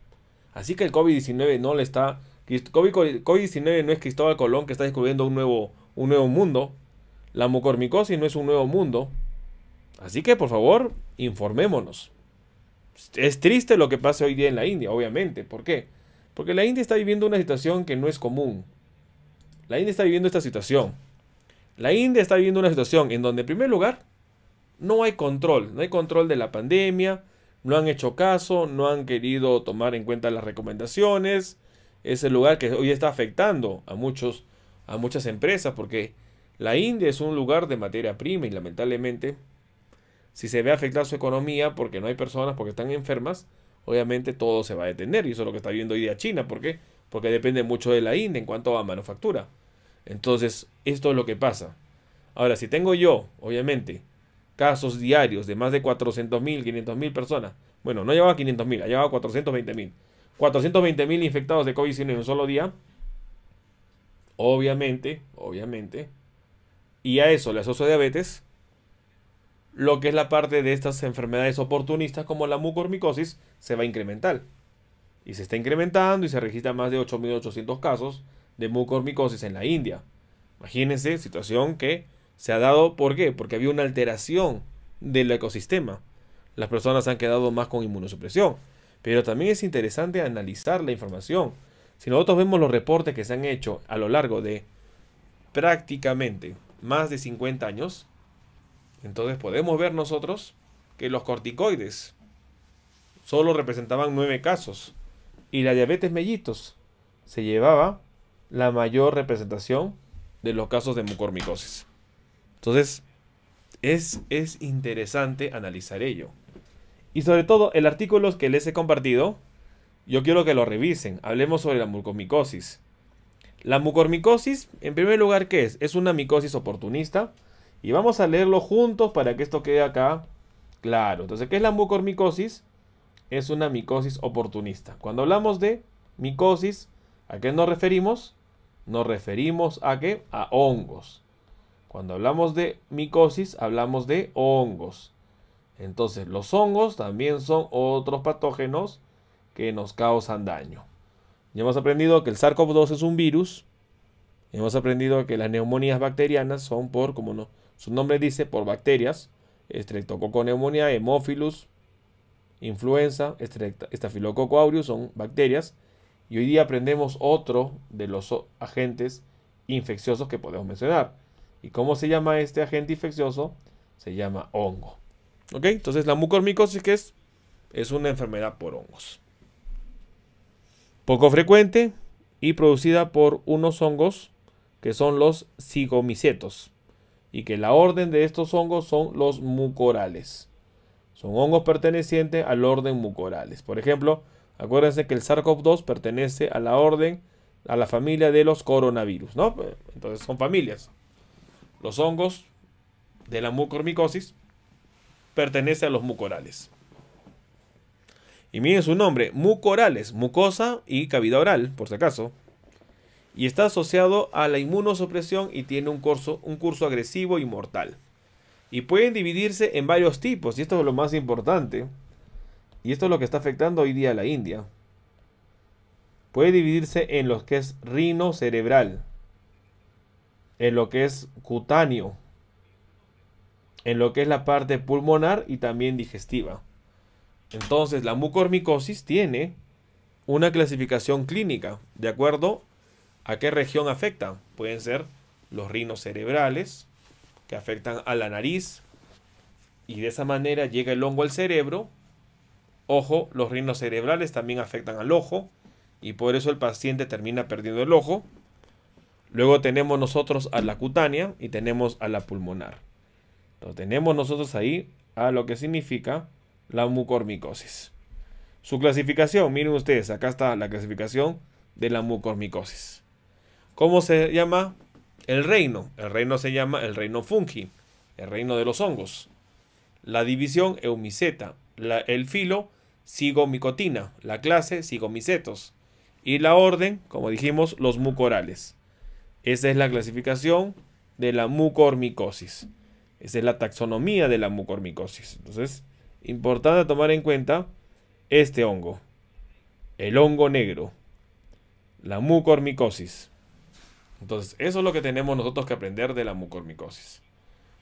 Así que el COVID-19 no le está... COVID-19 no es Cristóbal Colón que está descubriendo un nuevo, un nuevo mundo. La mucormicosis no es un nuevo mundo. Así que por favor, informémonos. Es triste lo que pasa hoy día en la India, obviamente. ¿Por qué? Porque la India está viviendo una situación que no es común. La India está viviendo esta situación. La India está viviendo una situación en donde, en primer lugar, no hay control. No hay control de la pandemia. No han hecho caso. No han querido tomar en cuenta las recomendaciones. Es el lugar que hoy está afectando a, muchos, a muchas empresas. Porque la India es un lugar de materia prima. Y lamentablemente, si se ve afectada su economía porque no hay personas, porque están enfermas, obviamente todo se va a detener. Y eso es lo que está viendo hoy día China. ¿Por qué? Porque depende mucho de la India en cuanto a manufactura. Entonces, esto es lo que pasa. Ahora, si tengo yo, obviamente, casos diarios de más de 400.000, 500.000 personas, bueno, no llevaba a 500.000, ha llegado a 420.000. 420.000 infectados de COVID-19 en un solo día. Obviamente, obviamente. Y a eso le asocio diabetes lo que es la parte de estas enfermedades oportunistas como la mucormicosis se va a incrementar. Y se está incrementando y se registran más de 8.800 casos de mucormicosis en la India. Imagínense, situación que se ha dado, ¿por qué? Porque había una alteración del ecosistema. Las personas han quedado más con inmunosupresión. Pero también es interesante analizar la información. Si nosotros vemos los reportes que se han hecho a lo largo de prácticamente más de 50 años, entonces podemos ver nosotros que los corticoides solo representaban nueve casos y la diabetes mellitus se llevaba la mayor representación de los casos de mucormicosis. Entonces, es, es interesante analizar ello. Y sobre todo, el artículo que les he compartido, yo quiero que lo revisen. Hablemos sobre la mucormicosis. La mucormicosis, en primer lugar, ¿qué es? Es una micosis oportunista y vamos a leerlo juntos para que esto quede acá claro. Entonces, ¿qué es la mucormicosis? Es una micosis oportunista. Cuando hablamos de micosis, ¿a qué nos referimos? Nos referimos a qué? A hongos. Cuando hablamos de micosis, hablamos de hongos. Entonces, los hongos también son otros patógenos que nos causan daño. Ya hemos aprendido que el sars 2 es un virus. Hemos aprendido que las neumonías bacterianas son por, como no, su nombre dice por bacterias, Streptococcus influenza, Staphylococcus aureus son bacterias. Y hoy día aprendemos otro de los agentes infecciosos que podemos mencionar. ¿Y cómo se llama este agente infeccioso? Se llama hongo. ¿Ok? Entonces la mucormicosis es es una enfermedad por hongos. Poco frecuente y producida por unos hongos que son los cigomicetos y que la orden de estos hongos son los mucorales. Son hongos pertenecientes al orden mucorales. Por ejemplo, acuérdense que el SARS-CoV-2 pertenece a la orden, a la familia de los coronavirus, ¿no? Entonces son familias. Los hongos de la mucormicosis pertenecen a los mucorales. Y miren su nombre, mucorales, mucosa y cavidad oral, por si acaso y está asociado a la inmunosupresión y tiene un curso, un curso agresivo y mortal. Y pueden dividirse en varios tipos, y esto es lo más importante. Y esto es lo que está afectando hoy día a la India. Puede dividirse en lo que es rino cerebral, en lo que es cutáneo, en lo que es la parte pulmonar y también digestiva. Entonces, la mucormicosis tiene una clasificación clínica de acuerdo ¿A qué región afectan? Pueden ser los rinos cerebrales, que afectan a la nariz, y de esa manera llega el hongo al cerebro. Ojo, los rinos cerebrales también afectan al ojo, y por eso el paciente termina perdiendo el ojo. Luego tenemos nosotros a la cutánea y tenemos a la pulmonar. Entonces tenemos nosotros ahí a lo que significa la mucormicosis. Su clasificación, miren ustedes, acá está la clasificación de la mucormicosis. ¿Cómo se llama el reino? El reino se llama el reino fungi, el reino de los hongos. La división eumiceta, el filo sigomicotina, la clase sigomicetos. y la orden, como dijimos, los mucorales. Esa es la clasificación de la mucormicosis. Esa es la taxonomía de la mucormicosis. Entonces, importante tomar en cuenta este hongo, el hongo negro, la mucormicosis. Entonces, eso es lo que tenemos nosotros que aprender de la mucormicosis.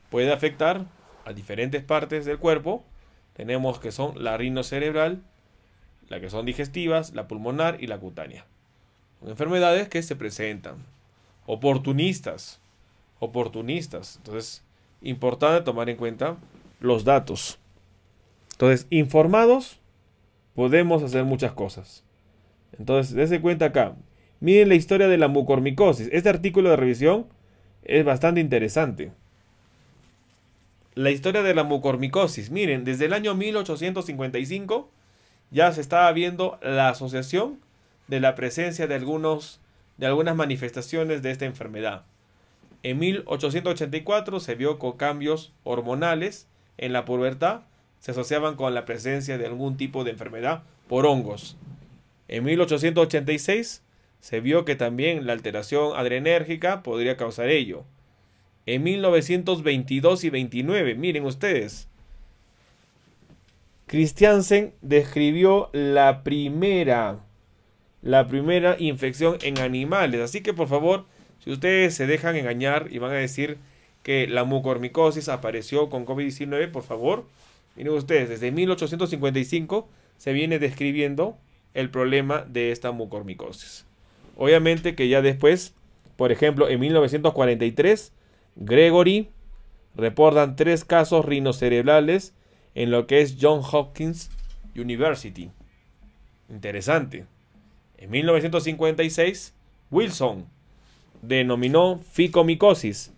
Puede afectar a diferentes partes del cuerpo. Tenemos que son la rinocerebral, la que son digestivas, la pulmonar y la cutánea. enfermedades que se presentan. Oportunistas. Oportunistas. Entonces, importante tomar en cuenta los datos. Entonces, informados, podemos hacer muchas cosas. Entonces, dése cuenta acá, Miren la historia de la mucormicosis. Este artículo de revisión es bastante interesante. La historia de la mucormicosis. Miren, desde el año 1855 ya se estaba viendo la asociación de la presencia de, algunos, de algunas manifestaciones de esta enfermedad. En 1884 se vio con cambios hormonales en la pubertad se asociaban con la presencia de algún tipo de enfermedad por hongos. En 1886 se vio que también la alteración adrenérgica podría causar ello. En 1922 y 29, miren ustedes, Christiansen describió la primera, la primera infección en animales. Así que por favor, si ustedes se dejan engañar y van a decir que la mucormicosis apareció con COVID-19, por favor, miren ustedes, desde 1855 se viene describiendo el problema de esta mucormicosis. Obviamente que ya después, por ejemplo, en 1943, Gregory reportan tres casos rinocerebrales en lo que es John Hopkins University. Interesante. En 1956, Wilson denominó ficomicosis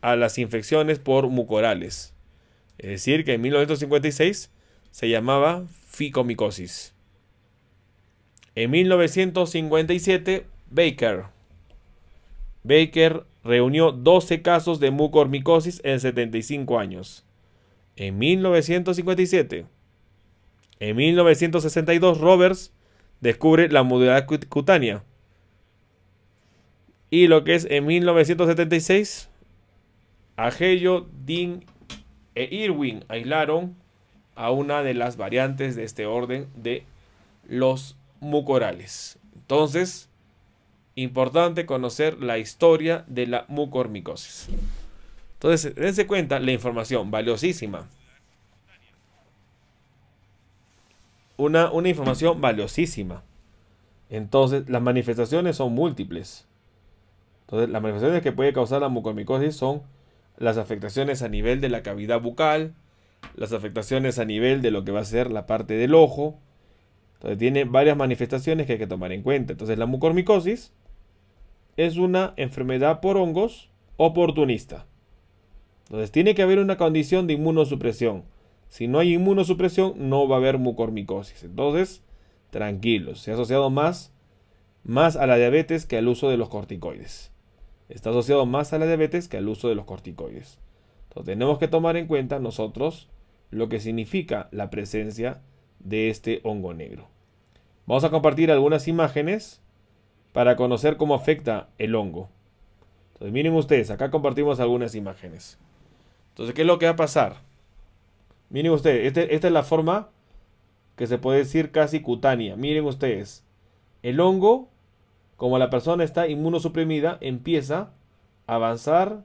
a las infecciones por mucorales. Es decir, que en 1956 se llamaba ficomicosis. En 1957, Baker. Baker reunió 12 casos de mucormicosis en 75 años. En 1957. En 1962, Roberts descubre la mudidad cutánea. Y lo que es en 1976, Agello, Dean e Irwin aislaron a una de las variantes de este orden de los mucorales. Entonces, importante conocer la historia de la mucormicosis. Entonces, dense cuenta, la información valiosísima. Una, una información valiosísima. Entonces, las manifestaciones son múltiples. Entonces, las manifestaciones que puede causar la mucormicosis son las afectaciones a nivel de la cavidad bucal, las afectaciones a nivel de lo que va a ser la parte del ojo, entonces tiene varias manifestaciones que hay que tomar en cuenta. Entonces la mucormicosis es una enfermedad por hongos oportunista. Entonces tiene que haber una condición de inmunosupresión. Si no hay inmunosupresión, no va a haber mucormicosis. Entonces, tranquilos, se ha asociado más, más a la diabetes que al uso de los corticoides. Está asociado más a la diabetes que al uso de los corticoides. Entonces tenemos que tomar en cuenta nosotros lo que significa la presencia de este hongo negro. Vamos a compartir algunas imágenes para conocer cómo afecta el hongo. Entonces miren ustedes, acá compartimos algunas imágenes. Entonces, ¿qué es lo que va a pasar? Miren ustedes, este, esta es la forma que se puede decir casi cutánea. Miren ustedes, el hongo, como la persona está inmunosuprimida, empieza a avanzar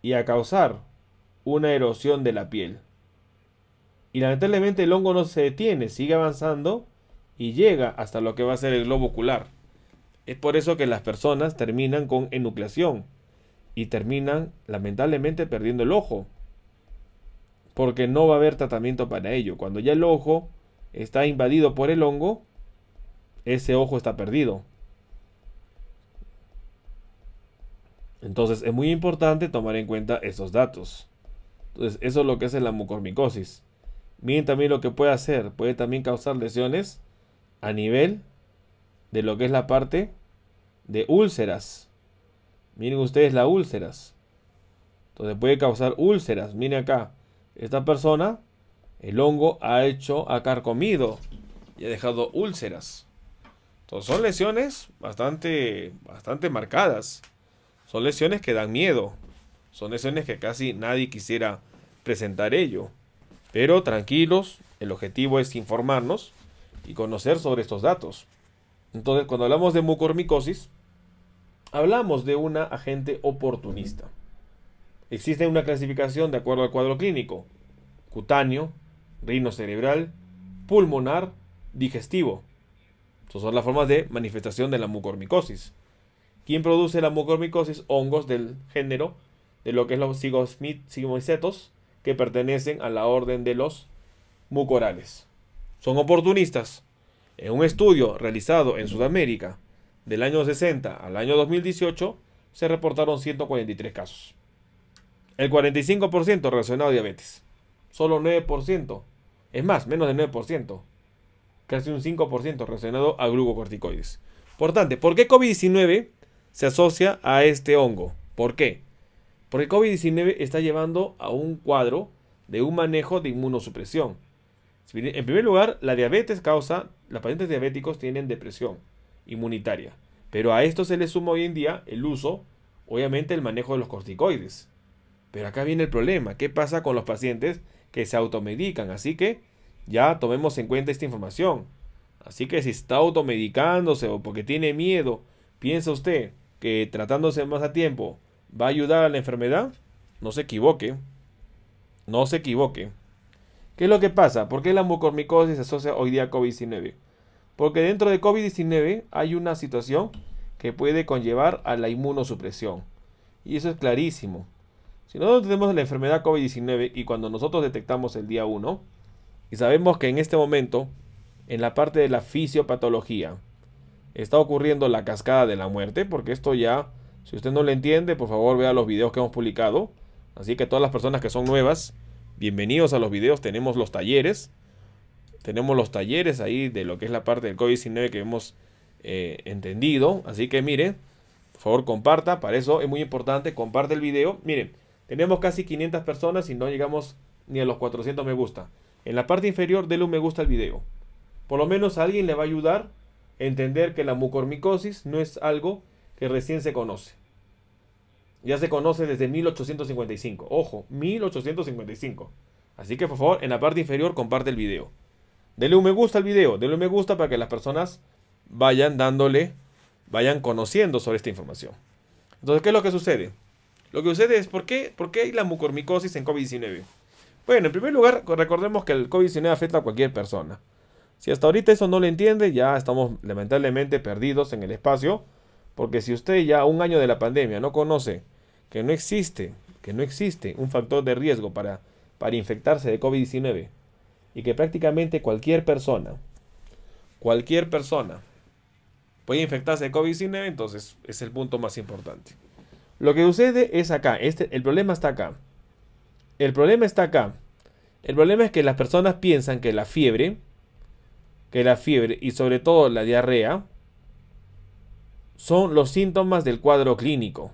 y a causar una erosión de la piel. Y lamentablemente el hongo no se detiene, sigue avanzando y llega hasta lo que va a ser el globo ocular. Es por eso que las personas terminan con enucleación y terminan lamentablemente perdiendo el ojo. Porque no va a haber tratamiento para ello. Cuando ya el ojo está invadido por el hongo, ese ojo está perdido. Entonces es muy importante tomar en cuenta esos datos. Entonces eso es lo que es la mucormicosis. Miren también lo que puede hacer. Puede también causar lesiones a nivel de lo que es la parte de úlceras. Miren ustedes las úlceras. Entonces puede causar úlceras. Miren acá. Esta persona, el hongo ha hecho, acarcomido carcomido y ha dejado úlceras. Entonces son lesiones bastante, bastante marcadas. Son lesiones que dan miedo. Son lesiones que casi nadie quisiera presentar ello. Pero tranquilos, el objetivo es informarnos y conocer sobre estos datos. Entonces, cuando hablamos de mucormicosis, hablamos de una agente oportunista. Existe una clasificación de acuerdo al cuadro clínico: cutáneo, rino cerebral, pulmonar, digestivo. Estas son las formas de manifestación de la mucormicosis. ¿Quién produce la mucormicosis? Hongos del género de lo que es los sigmoicetos que pertenecen a la orden de los mucorales. Son oportunistas. En un estudio realizado en Sudamérica del año 60 al año 2018 se reportaron 143 casos. El 45% relacionado a diabetes. Solo 9%. Es más, menos del 9%. Casi un 5% relacionado a glucocorticoides. Por tanto, ¿por qué COVID-19 se asocia a este hongo? ¿Por qué? Porque COVID-19 está llevando a un cuadro de un manejo de inmunosupresión. En primer lugar, la diabetes causa, los pacientes diabéticos tienen depresión inmunitaria. Pero a esto se le suma hoy en día el uso, obviamente, el manejo de los corticoides. Pero acá viene el problema. ¿Qué pasa con los pacientes que se automedican? Así que ya tomemos en cuenta esta información. Así que si está automedicándose o porque tiene miedo, piensa usted que tratándose más a tiempo va a ayudar a la enfermedad, no se equivoque. No se equivoque. ¿Qué es lo que pasa? ¿Por qué la mucormicosis se asocia hoy día a COVID-19? Porque dentro de COVID-19 hay una situación que puede conllevar a la inmunosupresión. Y eso es clarísimo. Si nosotros tenemos la enfermedad COVID-19 y cuando nosotros detectamos el día 1, y sabemos que en este momento, en la parte de la fisiopatología, está ocurriendo la cascada de la muerte, porque esto ya si usted no lo entiende, por favor vea los videos que hemos publicado. Así que todas las personas que son nuevas, bienvenidos a los videos. Tenemos los talleres. Tenemos los talleres ahí de lo que es la parte del COVID-19 que hemos eh, entendido. Así que mire, por favor comparta. Para eso es muy importante, comparte el video. Miren, tenemos casi 500 personas y no llegamos ni a los 400 me gusta. En la parte inferior, déle un me gusta al video. Por lo menos alguien le va a ayudar a entender que la mucormicosis no es algo que recién se conoce ya se conoce desde 1855. Ojo, 1855. Así que por favor, en la parte inferior comparte el video. Dele un me gusta al video, dele un me gusta para que las personas vayan dándole, vayan conociendo sobre esta información. Entonces, ¿qué es lo que sucede? Lo que sucede es, ¿por qué, ¿por qué hay la mucormicosis en COVID-19? Bueno, en primer lugar, recordemos que el COVID-19 afecta a cualquier persona. Si hasta ahorita eso no lo entiende, ya estamos lamentablemente perdidos en el espacio porque si usted ya un año de la pandemia no conoce que no existe, que no existe un factor de riesgo para, para infectarse de COVID-19 y que prácticamente cualquier persona, cualquier persona puede infectarse de COVID-19, entonces es el punto más importante. Lo que sucede es acá, este, el problema está acá. El problema está acá. El problema es que las personas piensan que la fiebre, que la fiebre y sobre todo la diarrea, son los síntomas del cuadro clínico.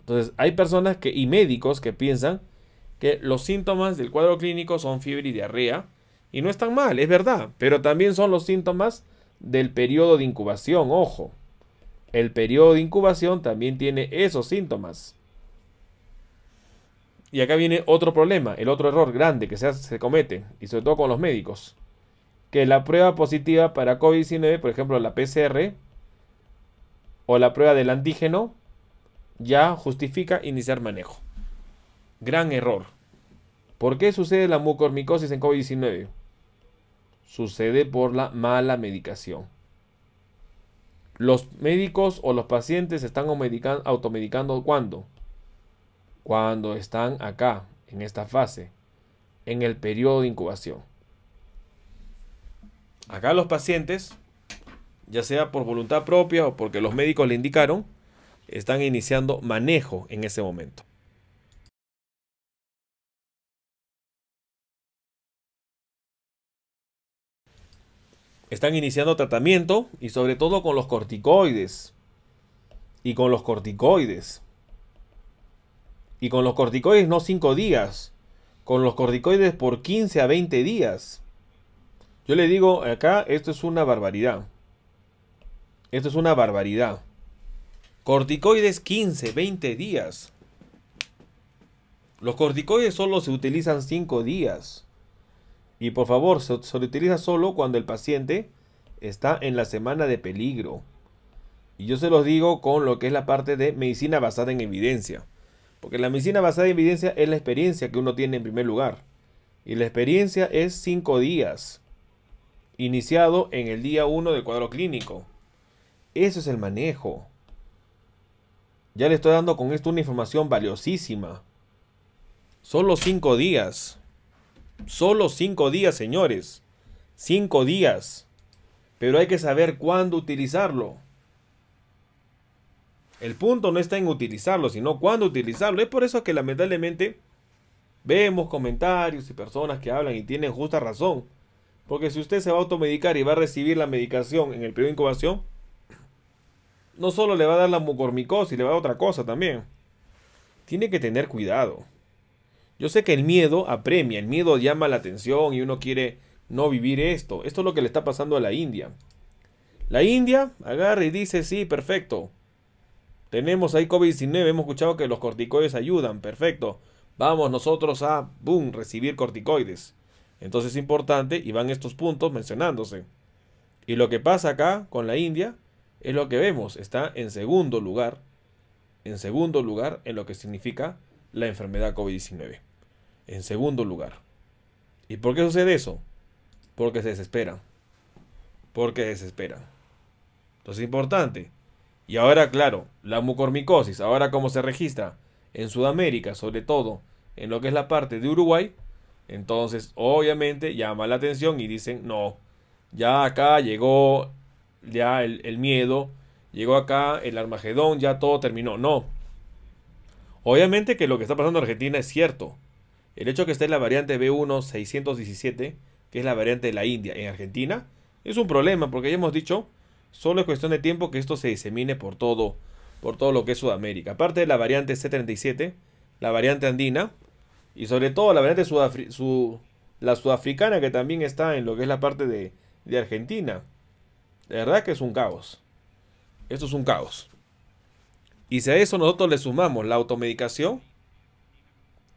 Entonces, hay personas que, y médicos que piensan que los síntomas del cuadro clínico son fiebre y diarrea. Y no están mal, es verdad, pero también son los síntomas del periodo de incubación, ojo. El periodo de incubación también tiene esos síntomas. Y acá viene otro problema, el otro error grande que se, se comete, y sobre todo con los médicos, que la prueba positiva para COVID-19, por ejemplo la PCR, o la prueba del antígeno ya justifica iniciar manejo. Gran error. ¿Por qué sucede la mucormicosis en COVID-19? Sucede por la mala medicación. Los médicos o los pacientes se están automedicando cuando? Cuando están acá, en esta fase, en el periodo de incubación. Acá los pacientes ya sea por voluntad propia o porque los médicos le indicaron, están iniciando manejo en ese momento. Están iniciando tratamiento y sobre todo con los corticoides. Y con los corticoides. Y con los corticoides no 5 días. Con los corticoides por 15 a 20 días. Yo le digo acá, esto es una barbaridad. Esto es una barbaridad. Corticoides 15, 20 días. Los corticoides solo se utilizan 5 días. Y por favor, se, utiliza solo cuando el paciente está en la semana de peligro. Y yo se los digo con lo que es la parte de medicina basada en evidencia. Porque la medicina basada en evidencia es la experiencia que uno tiene en primer lugar. Y la experiencia es 5 días. Iniciado en el día 1 del cuadro clínico. Eso es el manejo. Ya le estoy dando con esto una información valiosísima. Solo cinco días. Solo cinco días, señores. Cinco días. Pero hay que saber cuándo utilizarlo. El punto no está en utilizarlo, sino cuándo utilizarlo. Es por eso que lamentablemente vemos comentarios y personas que hablan y tienen justa razón. Porque si usted se va a automedicar y va a recibir la medicación en el periodo de incubación, no solo le va a dar la mucormicosis, le va a dar otra cosa también. Tiene que tener cuidado. Yo sé que el miedo apremia, el miedo llama la atención y uno quiere no vivir esto. Esto es lo que le está pasando a la India. La India agarra y dice, sí, perfecto. Tenemos ahí COVID-19, hemos escuchado que los corticoides ayudan, perfecto. Vamos nosotros a, boom, recibir corticoides. Entonces es importante y van estos puntos mencionándose. Y lo que pasa acá con la India es lo que vemos, está en segundo lugar, en segundo lugar en lo que significa la enfermedad COVID-19. En segundo lugar. ¿Y por qué sucede eso? Porque se desespera. Porque se desespera. Entonces es importante. Y ahora, claro, la mucormicosis, ahora como se registra en Sudamérica, sobre todo en lo que es la parte de Uruguay, entonces obviamente llama la atención y dicen, no, ya acá llegó ya el, miedo, llegó acá el Armagedón, ya todo terminó. No. Obviamente que lo que está pasando en Argentina es cierto. El hecho de que esté la variante B1617, que es la variante de la India en Argentina, es un problema porque ya hemos dicho, solo es cuestión de tiempo que esto se disemine por todo, por todo lo que es Sudamérica. Aparte de la variante C37, la variante andina y sobre todo la variante la sudafricana que también está en lo que es la parte de Argentina. De verdad que es un caos. Esto es un caos. Y si a eso nosotros le sumamos la automedicación,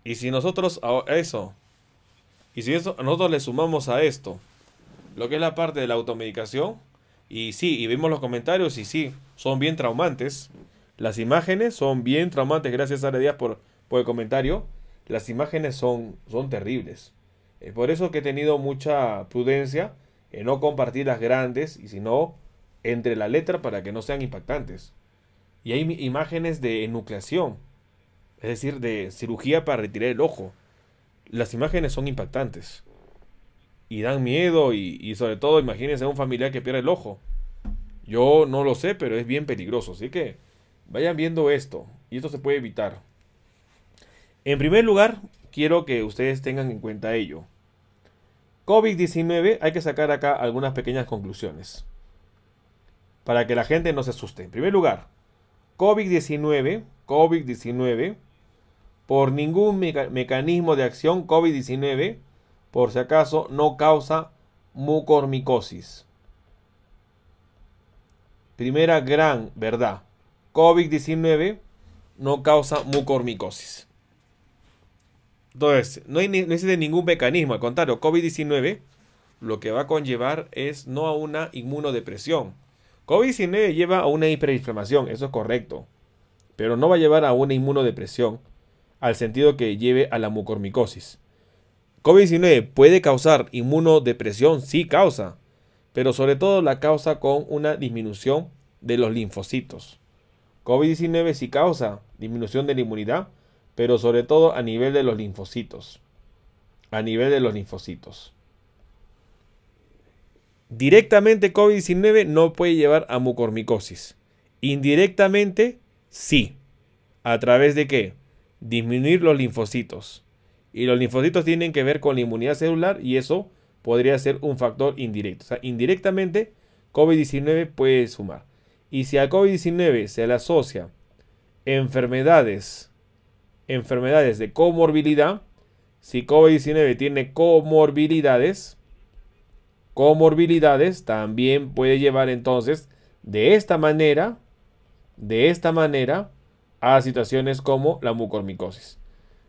y si nosotros a eso, y si eso, nosotros le sumamos a esto, lo que es la parte de la automedicación, y sí, y vimos los comentarios, y sí, son bien traumantes. Las imágenes son bien traumantes, gracias a Díaz por, por el comentario. Las imágenes son, son terribles. Es por eso que he tenido mucha prudencia en eh, no compartir las grandes y sino entre la letra para que no sean impactantes. Y hay imágenes de enucleación, es decir, de cirugía para retirar el ojo. Las imágenes son impactantes y dan miedo y, sobre todo imagínense a un familiar que pierde el ojo. Yo no lo sé, pero es bien peligroso, así que vayan viendo esto y esto se puede evitar. En primer lugar, quiero que ustedes tengan en cuenta ello. COVID-19, hay que sacar acá algunas pequeñas conclusiones para que la gente no se asuste. En primer lugar, COVID-19, COVID-19, por ningún mecanismo de acción, COVID-19, por si acaso, no causa mucormicosis. Primera gran verdad, COVID-19 no causa mucormicosis. Entonces, no, hay, existe ningún mecanismo. Al contrario, COVID-19 lo que va a conllevar es no a una inmunodepresión. COVID-19 lleva a una hiperinflamación, eso es correcto. Pero no va a llevar a una inmunodepresión al sentido que lleve a la mucormicosis. COVID-19 puede causar inmunodepresión, sí causa, pero sobre todo la causa con una disminución de los linfocitos. COVID-19 sí causa disminución de la inmunidad, pero sobre todo a nivel de los linfocitos. A nivel de los linfocitos. Directamente COVID-19 no puede llevar a mucormicosis. Indirectamente, sí. ¿A través de qué? Disminuir los linfocitos. Y los linfocitos tienen que ver con la inmunidad celular y eso podría ser un factor indirecto. O sea, indirectamente, COVID-19 puede sumar. Y si a COVID-19 se le asocia enfermedades enfermedades de comorbilidad. Si COVID-19 tiene comorbilidades, comorbilidades también puede llevar entonces de esta manera, de esta manera, a situaciones como la mucormicosis.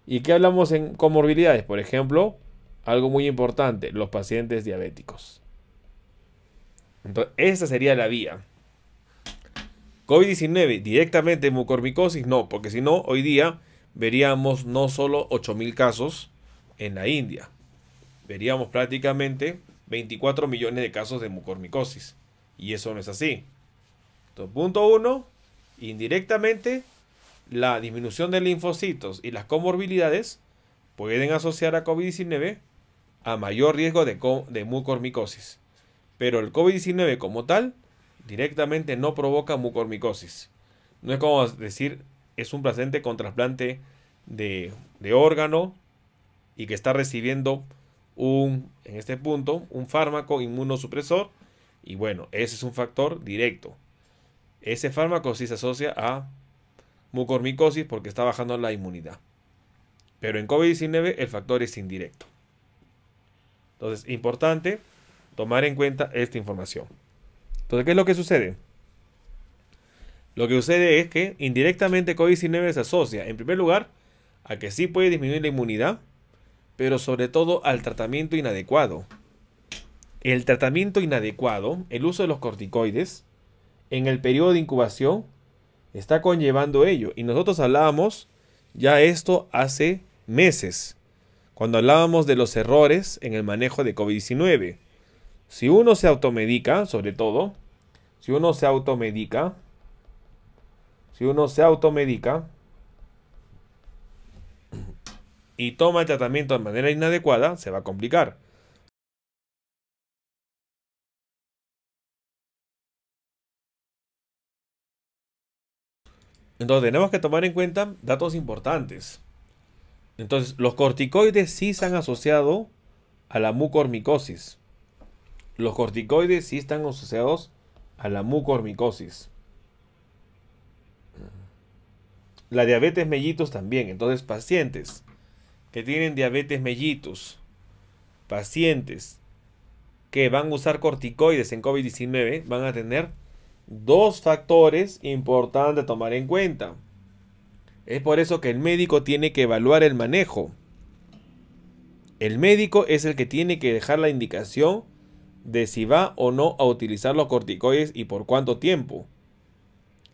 ¿Y qué hablamos en comorbilidades? Por ejemplo, algo muy importante, los pacientes diabéticos. Entonces, esta sería la vía. COVID-19 directamente mucormicosis, no, porque si no, hoy día veríamos no solo 8.000 casos en la India, veríamos prácticamente 24 millones de casos de mucormicosis. Y eso no es así. Entonces, punto uno, indirectamente, la disminución de linfocitos y las comorbilidades pueden asociar a COVID-19 a mayor riesgo de, de mucormicosis. Pero el COVID-19 como tal directamente no provoca mucormicosis. No es como decir es un paciente con trasplante de, órgano y que está recibiendo un, en este punto, un fármaco inmunosupresor. Y bueno, ese es un factor directo. Ese fármaco sí se asocia a mucormicosis porque está bajando la inmunidad. Pero en COVID-19 el factor es indirecto. Entonces, importante tomar en cuenta esta información. Entonces, ¿qué es lo que sucede? Lo que sucede es que indirectamente COVID-19 se asocia, en primer lugar, a que sí puede disminuir la inmunidad, pero sobre todo al tratamiento inadecuado. El tratamiento inadecuado, el uso de los corticoides, en el periodo de incubación, está conllevando ello. Y nosotros hablábamos ya esto hace meses, cuando hablábamos de los errores en el manejo de COVID-19. Si uno se automedica, sobre todo, si uno se automedica, si uno se automedica y toma el tratamiento de manera inadecuada, se va a complicar. Entonces tenemos que tomar en cuenta datos importantes. Entonces, los corticoides sí están asociado a la mucormicosis. Los corticoides sí están asociados a la mucormicosis. la diabetes mellitus también. Entonces, pacientes que tienen diabetes mellitus, pacientes que van a usar corticoides en COVID-19, van a tener dos factores importantes a tomar en cuenta. Es por eso que el médico tiene que evaluar el manejo. El médico es el que tiene que dejar la indicación de si va o no a utilizar los corticoides y por cuánto tiempo.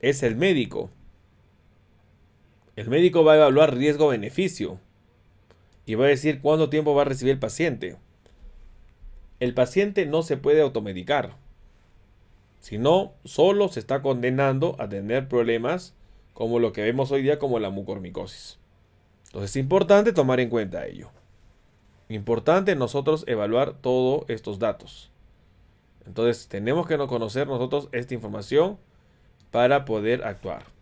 Es el médico. El médico va a evaluar riesgo-beneficio y va a decir cuánto tiempo va a recibir el paciente. El paciente no se puede automedicar, sino solo se está condenando a tener problemas como lo que vemos hoy día como la mucormicosis. Entonces es importante tomar en cuenta ello. Importante nosotros evaluar todos estos datos. Entonces tenemos que conocer nosotros esta información para poder actuar.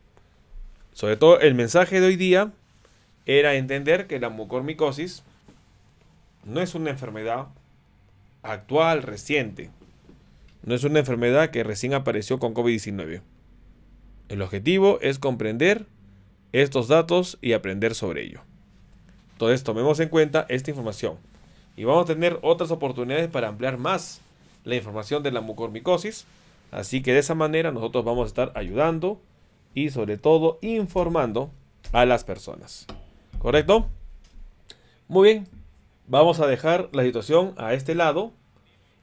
Sobre todo el mensaje de hoy día era entender que la mucormicosis no es una enfermedad actual, reciente. No es una enfermedad que recién apareció con COVID-19. El objetivo es comprender estos datos y aprender sobre ello. Entonces tomemos en cuenta esta información. Y vamos a tener otras oportunidades para ampliar más la información de la mucormicosis. Así que de esa manera nosotros vamos a estar ayudando y sobre todo informando a las personas. ¿Correcto? Muy bien, vamos a dejar la situación a este lado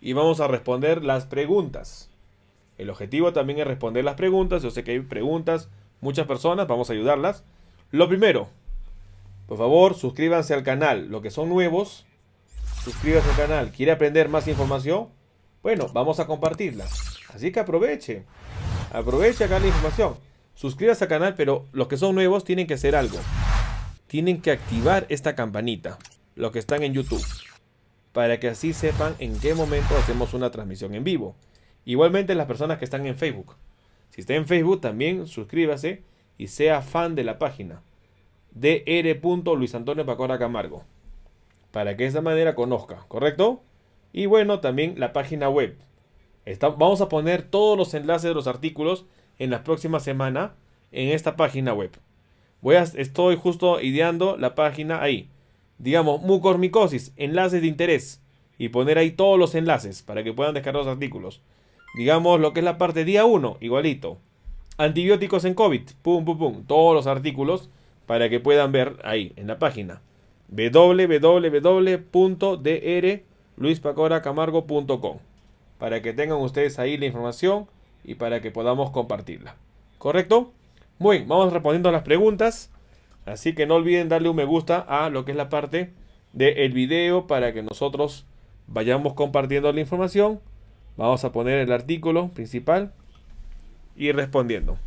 y vamos a responder las preguntas. El objetivo también es responder las preguntas. Yo sé que hay preguntas, muchas personas, vamos a ayudarlas. Lo primero, por favor, suscríbanse al canal. Los que son nuevos, suscríbanse al canal. ¿Quiere aprender más información? Bueno, vamos a compartirla. Así que aproveche. Aproveche acá la información. Suscríbase al canal, pero los que son nuevos tienen que hacer algo. Tienen que activar esta campanita, los que están en YouTube, para que así sepan en qué momento hacemos una transmisión en vivo. Igualmente las personas que están en Facebook. Si está en Facebook también suscríbase y sea fan de la página. Dr. Luis Antonio Pacora Camargo. Para que de esa manera conozca, ¿correcto? Y bueno, también la página web. vamos a poner todos los enlaces de los artículos en la próxima semana en esta página web. Voy a, estoy justo ideando la página ahí. Digamos, mucormicosis, enlaces de interés. Y poner ahí todos los enlaces para que puedan descargar los artículos. Digamos lo que es la parte día 1, igualito. Antibióticos en COVID, pum, pum, pum. Todos los artículos para que puedan ver ahí en la página. www.drluispacoracamargo.com Para que tengan ustedes ahí la información y para que podamos compartirla. ¿Correcto? Muy bien, vamos respondiendo a las preguntas. Así que no olviden darle un me gusta a lo que es la parte del video para que nosotros vayamos compartiendo la información. Vamos a poner el artículo principal y respondiendo.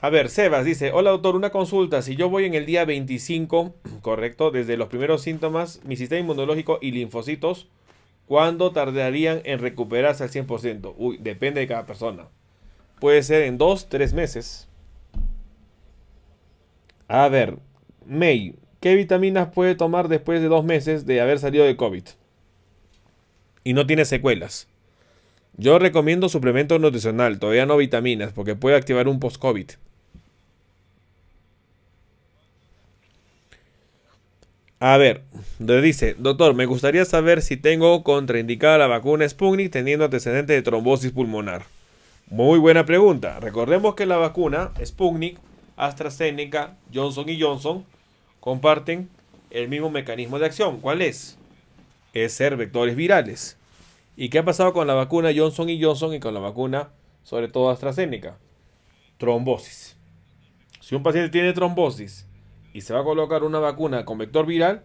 A ver, Sebas dice, hola doctor, una consulta. Si yo voy en el día 25, correcto, desde los primeros síntomas, mi sistema inmunológico y linfocitos ¿Cuándo tardarían en recuperarse al 100%? Uy, depende de cada persona. Puede ser en dos, tres meses. A ver, May, ¿qué vitaminas puede tomar después de dos meses de haber salido de COVID? Y no tiene secuelas. Yo recomiendo suplemento nutricional, todavía no vitaminas, porque puede activar un post-COVID. A ver, le dice, doctor, me gustaría saber si tengo contraindicada la vacuna Sputnik teniendo antecedentes de trombosis pulmonar. Muy buena pregunta. Recordemos que la vacuna Sputnik, AstraZeneca, Johnson y Johnson comparten el mismo mecanismo de acción. ¿Cuál es? Es ser vectores virales. ¿Y qué ha pasado con la vacuna Johnson y Johnson y con la vacuna, sobre todo AstraZeneca? Trombosis. Si un paciente tiene trombosis y se va a colocar una vacuna con vector viral,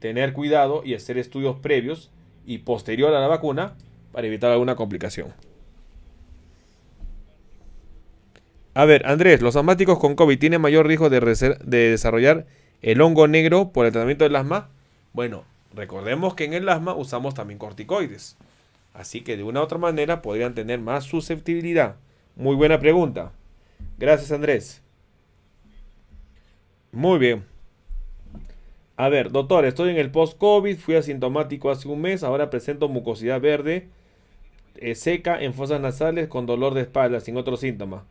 tener cuidado y hacer estudios previos y posterior a la vacuna para evitar alguna complicación. A ver, Andrés, ¿los asmáticos con COVID tienen mayor riesgo de, desarrollar el hongo negro por el tratamiento del asma? Bueno, recordemos que en el asma usamos también corticoides. Así que de una u otra manera podrían tener más susceptibilidad. Muy buena pregunta. Gracias, Andrés. Muy bien. A ver, doctor, estoy en el post-COVID, fui asintomático hace un mes, ahora presento mucosidad verde, eh, seca en fosas nasales con dolor de espalda, sin otros síntomas.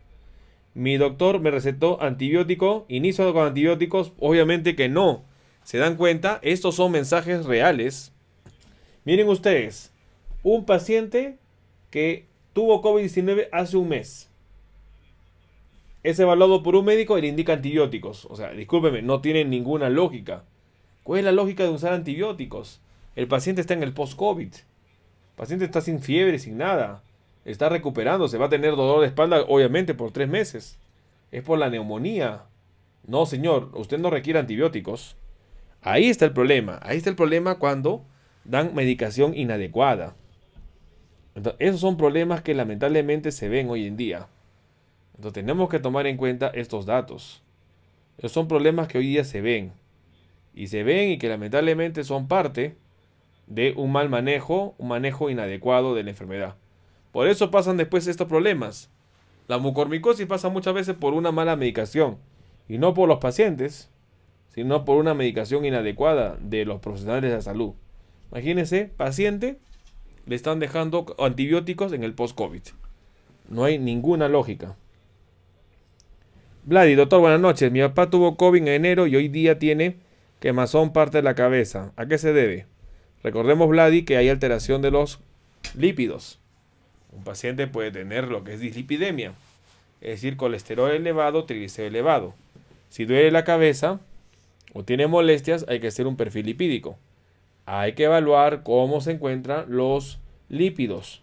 Mi doctor me recetó antibiótico, inicio con antibióticos, obviamente que no. ¿Se dan cuenta? Estos son mensajes reales. Miren ustedes, un paciente que tuvo COVID-19 hace un mes es evaluado por un médico y le indica antibióticos. O sea, discúlpeme, no tiene ninguna lógica. ¿Cuál es la lógica de usar antibióticos? El paciente está en el post-COVID. El paciente está sin fiebre, sin nada. Está recuperándose. Va a tener dolor de espalda, obviamente, por tres meses. Es por la neumonía. No, señor, usted no requiere antibióticos. Ahí está el problema. Ahí está el problema cuando dan medicación inadecuada. esos son problemas que lamentablemente se ven hoy en día. Entonces tenemos que tomar en cuenta estos datos. Esos son problemas que hoy día se ven. Y se ven y que lamentablemente son parte de un mal manejo, un manejo inadecuado de la enfermedad. Por eso pasan después estos problemas. La mucormicosis pasa muchas veces por una mala medicación. Y no por los pacientes, sino por una medicación inadecuada de los profesionales de la salud. Imagínense, paciente le están dejando antibióticos en el post-COVID. No hay ninguna lógica. Vladi, doctor, buenas noches. Mi papá tuvo COVID en enero y hoy día tiene quemazón parte de la cabeza. ¿A qué se debe? Recordemos, Vladi, que hay alteración de los lípidos. Un paciente puede tener lo que es dislipidemia, es decir, colesterol elevado, triglicéridos elevado. Si duele la cabeza o tiene molestias, hay que hacer un perfil lipídico. Hay que evaluar cómo se encuentran los lípidos.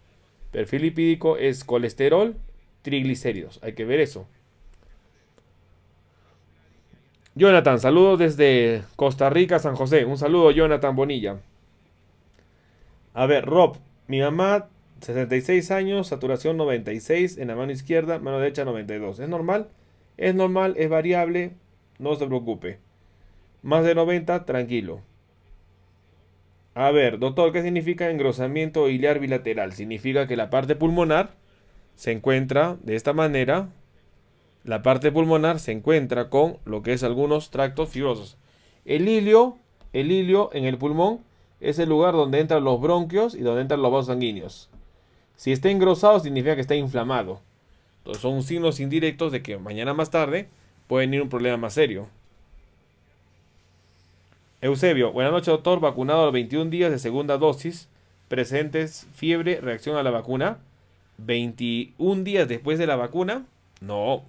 Perfil lipídico es colesterol, triglicéridos. Hay que ver eso. Jonathan, saludos desde Costa Rica, San José. Un saludo, Jonathan Bonilla. A ver, Rob, mi mamá, 66 años, saturación 96 en la mano izquierda, mano derecha 92. ¿Es normal? Es normal, es variable, no se preocupe. Más de 90, tranquilo. A ver, doctor, ¿qué significa engrosamiento iliar bilateral? Significa que la parte pulmonar se encuentra de esta manera la parte pulmonar se encuentra con lo que es algunos tractos fibrosos. El hilio el en el pulmón es el lugar donde entran los bronquios y donde entran los vasos sanguíneos. Si está engrosado significa que está inflamado. Entonces son signos indirectos de que mañana más tarde puede venir un problema más serio. Eusebio, buenas noches doctor, vacunado a los 21 días de segunda dosis, presentes fiebre, reacción a la vacuna. 21 días después de la vacuna, no,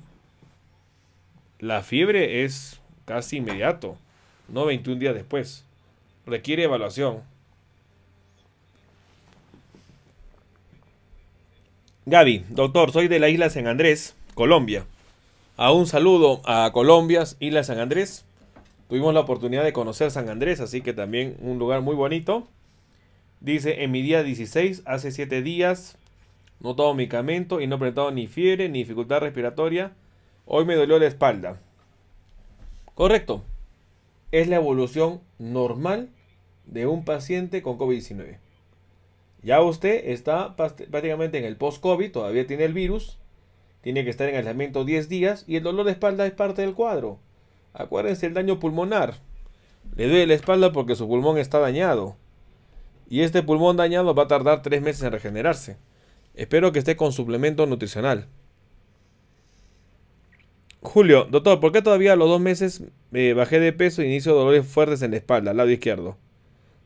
la fiebre es casi inmediato, no 21 días después. Requiere evaluación. Gaby, doctor, soy de la isla San Andrés, Colombia. A un saludo a Colombia, isla San Andrés. Tuvimos la oportunidad de conocer San Andrés, así que también un lugar muy bonito. Dice, en mi día 16, hace 7 días, no tomo medicamento y no he presentado ni fiebre ni dificultad respiratoria Hoy me dolió la espalda. Correcto. Es la evolución normal de un paciente con COVID-19. Ya usted está prácticamente en el post-COVID, todavía tiene el virus, tiene que estar en aislamiento 10 días y el dolor de espalda es parte del cuadro. Acuérdense el daño pulmonar. Le duele la espalda porque su pulmón está dañado. Y este pulmón dañado va a tardar 3 meses en regenerarse. Espero que esté con suplemento nutricional. Julio, doctor, ¿por qué todavía a los dos meses eh, bajé de peso e inicio dolores fuertes en la espalda, lado izquierdo?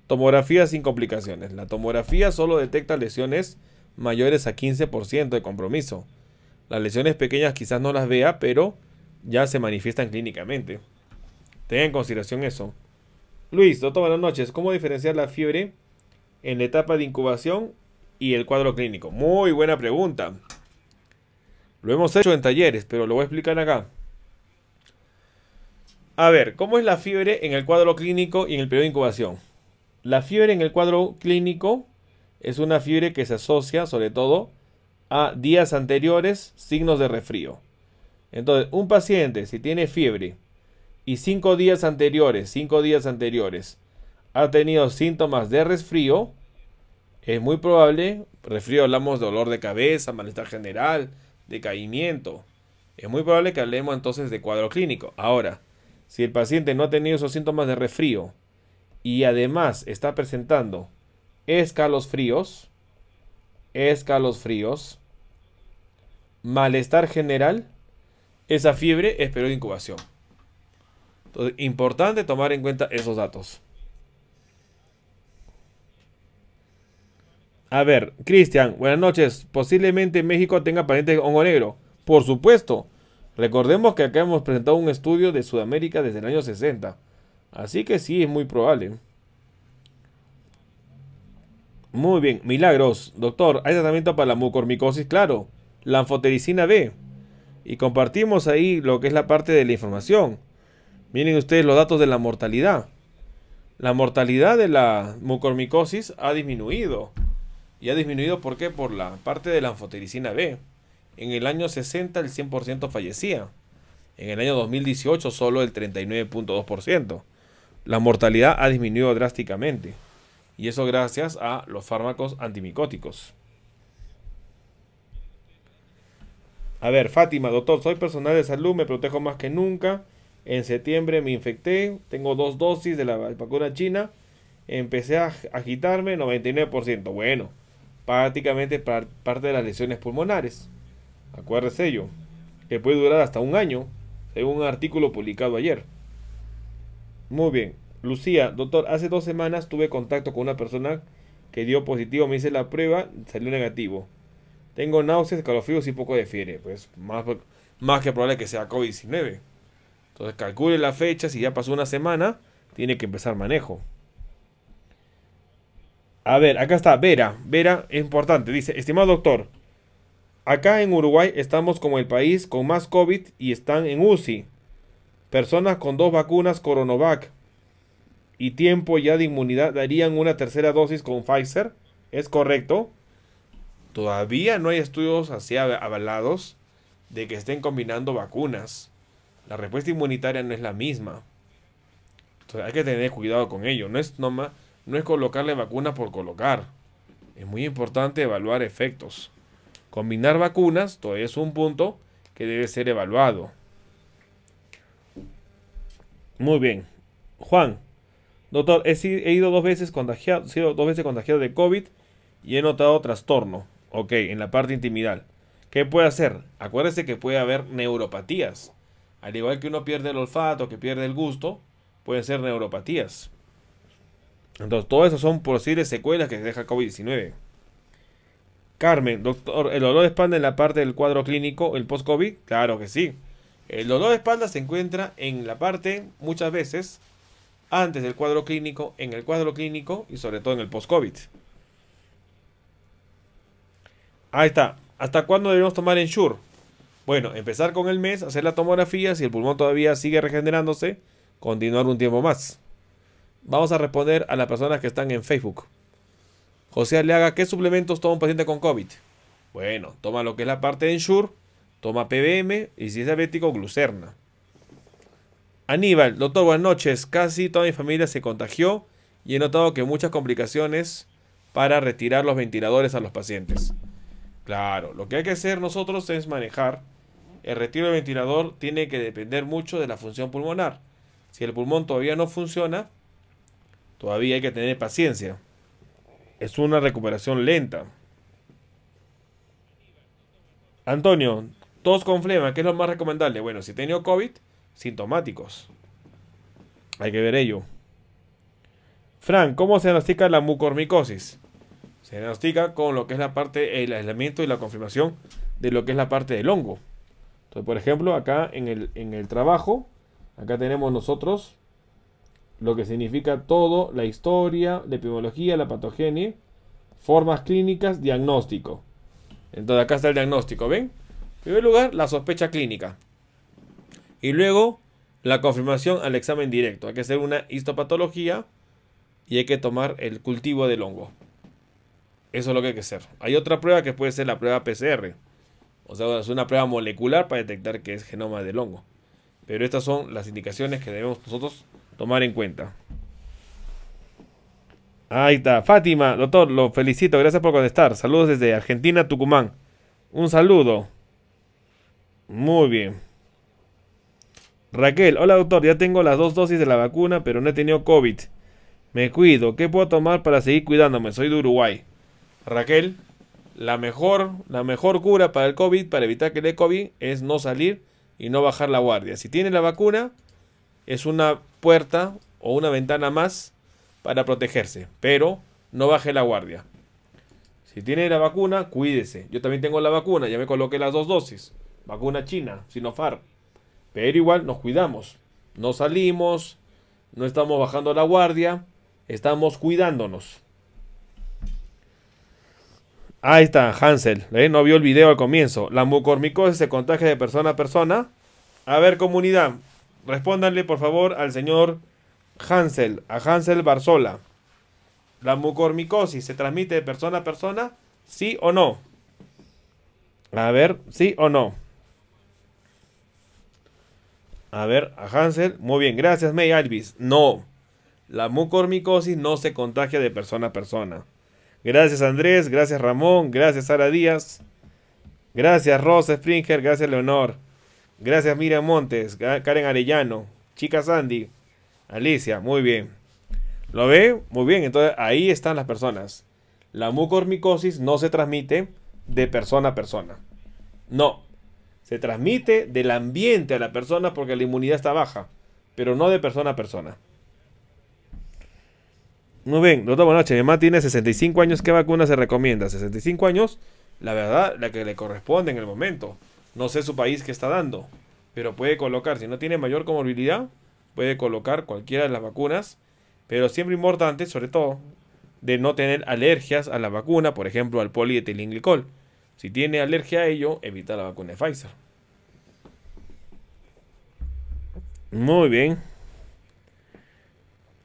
Tomografía sin complicaciones. La tomografía solo detecta lesiones mayores a 15% de compromiso. Las lesiones pequeñas quizás no las vea, pero ya se manifiestan clínicamente. Tenga en consideración eso. Luis, doctor, buenas noches. ¿Cómo diferenciar la fiebre en la etapa de incubación y el cuadro clínico? Muy buena pregunta. Lo hemos hecho en talleres, pero lo voy a explicar acá. A ver, ¿cómo es la fiebre en el cuadro clínico y en el periodo de incubación? La fiebre en el cuadro clínico es una fiebre que se asocia sobre todo a días anteriores, signos de resfrío. Entonces, un paciente si tiene fiebre y cinco días anteriores, cinco días anteriores, ha tenido síntomas de resfrío, es muy probable, resfrío hablamos de dolor de cabeza, malestar general, decaimiento. Es muy probable que hablemos entonces de cuadro clínico. Ahora, si el paciente no ha tenido esos síntomas de resfrío y además está presentando escalos fríos, escalos fríos, malestar general, esa fiebre es periodo de incubación. Entonces, importante tomar en cuenta esos datos. A ver, Cristian, buenas noches. Posiblemente México tenga parientes de hongo negro. Por supuesto. Recordemos que acá hemos presentado un estudio de Sudamérica desde el año 60. Así que sí, es muy probable. Muy bien, milagros. Doctor, ¿hay tratamiento para la mucormicosis? Claro, la anfotericina B. Y compartimos ahí lo que es la parte de la información. Miren ustedes los datos de la mortalidad. La mortalidad de la mucormicosis ha disminuido y ha disminuido ¿por qué? Por la parte de la anfotericina B. En el año 60 el 100% fallecía. En el año 2018 solo el 39.2%. La mortalidad ha disminuido drásticamente. Y eso gracias a los fármacos antimicóticos. A ver, Fátima, doctor, soy personal de salud, me protejo más que nunca. En septiembre me infecté, tengo dos dosis de la vacuna china. Empecé a agitarme 99%. Bueno, prácticamente parte de las lesiones pulmonares. Acuérdese ello, que puede durar hasta un año, según un artículo publicado ayer. Muy bien, Lucía, doctor, hace dos semanas tuve contacto con una persona que dio positivo, me hice la prueba, salió negativo. Tengo náuseas, escalofríos y poco de fiebre. Pues más, más que probable que sea COVID-19. Entonces calcule la fecha, si ya pasó una semana, tiene que empezar manejo. A ver, acá está, Vera. Vera, es importante. Dice, estimado doctor, acá en Uruguay estamos como el país con más COVID y están en UCI. Personas con dos vacunas Coronovac y tiempo ya de inmunidad darían una tercera dosis con Pfizer. ¿Es correcto? Todavía no hay estudios así avalados de que estén combinando vacunas. La respuesta inmunitaria no es la misma. hay que tener cuidado con ello. No es nomás no es colocarle vacuna por colocar. Es muy importante evaluar efectos. Combinar vacunas todavía es un punto que debe ser evaluado. Muy bien. Juan, doctor, he, ido dos veces contagiado, sido dos veces contagiado de COVID y he notado trastorno. Ok, en la parte intimidal. ¿Qué puede hacer? Acuérdese que puede haber neuropatías. Al igual que uno pierde el olfato, que pierde el gusto, pueden ser neuropatías. Entonces, todo eso son posibles secuelas que deja COVID-19. Carmen, doctor, ¿el dolor de espalda en la parte del cuadro clínico, el post-COVID? Claro que sí. El dolor de espalda se encuentra en la parte, muchas veces, antes del cuadro clínico, en el cuadro clínico y sobre todo en el post-COVID. Ahí está. ¿Hasta cuándo debemos tomar Ensure? Bueno, empezar con el mes, hacer la tomografía, si el pulmón todavía sigue regenerándose, continuar un tiempo más. Vamos a responder a las personas que están en Facebook. José haga ¿qué suplementos toma un paciente con COVID? Bueno, toma lo que es la parte de Ensure, toma PBM y si es diabético, glucerna. Aníbal, doctor, buenas noches. Casi toda mi familia se contagió y he notado que muchas complicaciones para retirar los ventiladores a los pacientes. Claro, lo que hay que hacer nosotros es manejar. El retiro del ventilador tiene que depender mucho de la función pulmonar. Si el pulmón todavía no funciona, Todavía hay que tener paciencia. Es una recuperación lenta. Antonio, tos con flema, ¿qué es lo más recomendable? Bueno, si he tenido COVID, sintomáticos. Hay que ver ello. Fran, ¿cómo se diagnostica la mucormicosis? Se diagnostica con lo que es la parte, el aislamiento y la confirmación de lo que es la parte del hongo. Entonces, por ejemplo, acá en el, en el trabajo, acá tenemos nosotros lo que significa todo, la historia, la epidemiología, la patogenia, formas clínicas, diagnóstico. Entonces acá está el diagnóstico, ¿ven? En primer lugar, la sospecha clínica. Y luego, la confirmación al examen directo. Hay que hacer una histopatología y hay que tomar el cultivo del hongo. Eso es lo que hay que hacer. Hay otra prueba que puede ser la prueba PCR. O sea, es una prueba molecular para detectar que es genoma del hongo. Pero estas son las indicaciones que debemos nosotros tomar en cuenta. Ahí está. Fátima, doctor, lo felicito. Gracias por contestar. Saludos desde Argentina, Tucumán. Un saludo. Muy bien. Raquel, hola doctor, ya tengo las dos dosis de la vacuna, pero no he tenido COVID. Me cuido. ¿Qué puedo tomar para seguir cuidándome? Soy de Uruguay. Raquel, la mejor, la mejor cura para el COVID, para evitar que le dé COVID, es no salir y no bajar la guardia. Si tiene la vacuna, es una puerta o una ventana más para protegerse, pero no baje la guardia. Si tiene la vacuna, cuídese. Yo también tengo la vacuna, ya me coloqué las dos dosis. Vacuna china, Sinopharm. Pero igual nos cuidamos. No salimos, no estamos bajando la guardia, estamos cuidándonos. Ahí está, Hansel. ¿eh? No vio el video al comienzo. La mucormicosis se contagia de persona a persona. A ver, comunidad, Respóndanle, por favor, al señor Hansel, a Hansel Barzola. ¿La mucormicosis se transmite de persona a persona? ¿Sí o no? A ver, ¿sí o no? A ver, a Hansel. Muy bien, gracias, May Alvis. No, la mucormicosis no se contagia de persona a persona. Gracias, Andrés. Gracias, Ramón. Gracias, Sara Díaz. Gracias, Rosa Springer. Gracias, Leonor. Gracias Miriam Montes, Karen Arellano, Chica Sandy, Alicia, muy bien. ¿Lo ve? Muy bien, entonces ahí están las personas. La mucormicosis no se transmite de persona a persona. No, se transmite del ambiente a la persona porque la inmunidad está baja, pero no de persona a persona. Muy bien, doctor, buenas noches. Mi mamá tiene 65 años. ¿Qué vacuna se recomienda? 65 años, la verdad, la que le corresponde en el momento. No sé su país que está dando, pero puede colocar, si no tiene mayor comorbilidad, puede colocar cualquiera de las vacunas, pero siempre importante, sobre todo, de no tener alergias a la vacuna, por ejemplo, al polietilenglicol. Si tiene alergia a ello, evita la vacuna de Pfizer. Muy bien.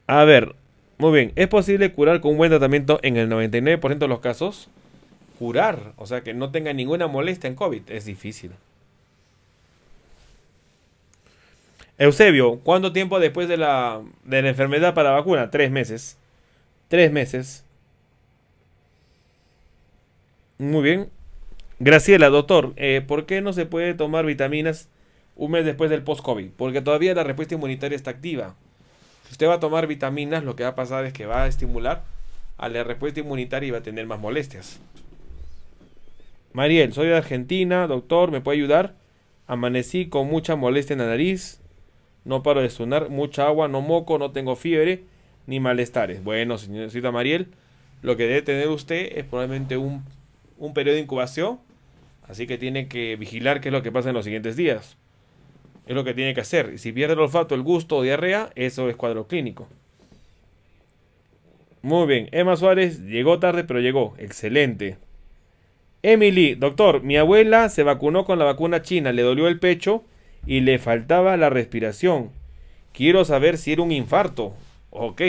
A ver, muy bien. ¿Es posible curar con un buen tratamiento en el 99% de los casos? curar, o sea, que no tenga ninguna molestia en COVID, es difícil. Eusebio, ¿cuánto tiempo después de la, de la enfermedad para vacuna? Tres meses. Tres meses. Muy bien. Graciela, doctor, eh, ¿por qué no se puede tomar vitaminas un mes después del post-COVID? Porque todavía la respuesta inmunitaria está activa. Si usted va a tomar vitaminas, lo que va a pasar es que va a estimular a la respuesta inmunitaria y va a tener más molestias. Mariel, soy de Argentina, doctor, ¿me puede ayudar? Amanecí con mucha molestia en la nariz, no paro de sonar, mucha agua, no moco, no tengo fiebre, ni malestares. Bueno, señorita Mariel, lo que debe tener usted es probablemente un, un periodo de incubación, así que tiene que vigilar qué es lo que pasa en los siguientes días. Es lo que tiene que hacer. Y si pierde el olfato, el gusto o diarrea, eso es cuadro clínico. Muy bien, Emma Suárez llegó tarde, pero llegó. Excelente. Emily, doctor, mi abuela se vacunó con la vacuna china, le dolió el pecho y le faltaba la respiración. Quiero saber si era un infarto. Ok.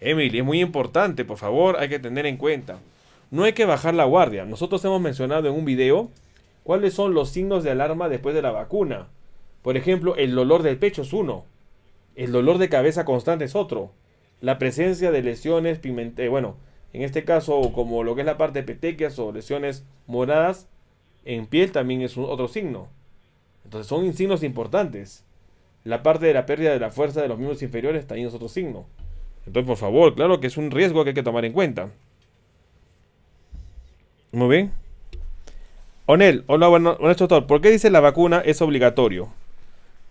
Emily, es muy importante, por favor, hay que tener en cuenta. No hay que bajar la guardia. Nosotros hemos mencionado en un video cuáles son los signos de alarma después de la vacuna. Por ejemplo, el dolor del pecho es uno. El dolor de cabeza constante es otro. La presencia de lesiones, pimenté bueno, en este caso como lo que es la parte de petequias o lesiones moradas en piel también es otro signo. Entonces son signos importantes. La parte de la pérdida de la fuerza de los miembros inferiores también es otro signo. Entonces, por favor, claro que es un riesgo que hay que tomar en cuenta. Muy bien. Onel, hola, bueno, honesto doctor, ¿por qué dice la vacuna es obligatorio?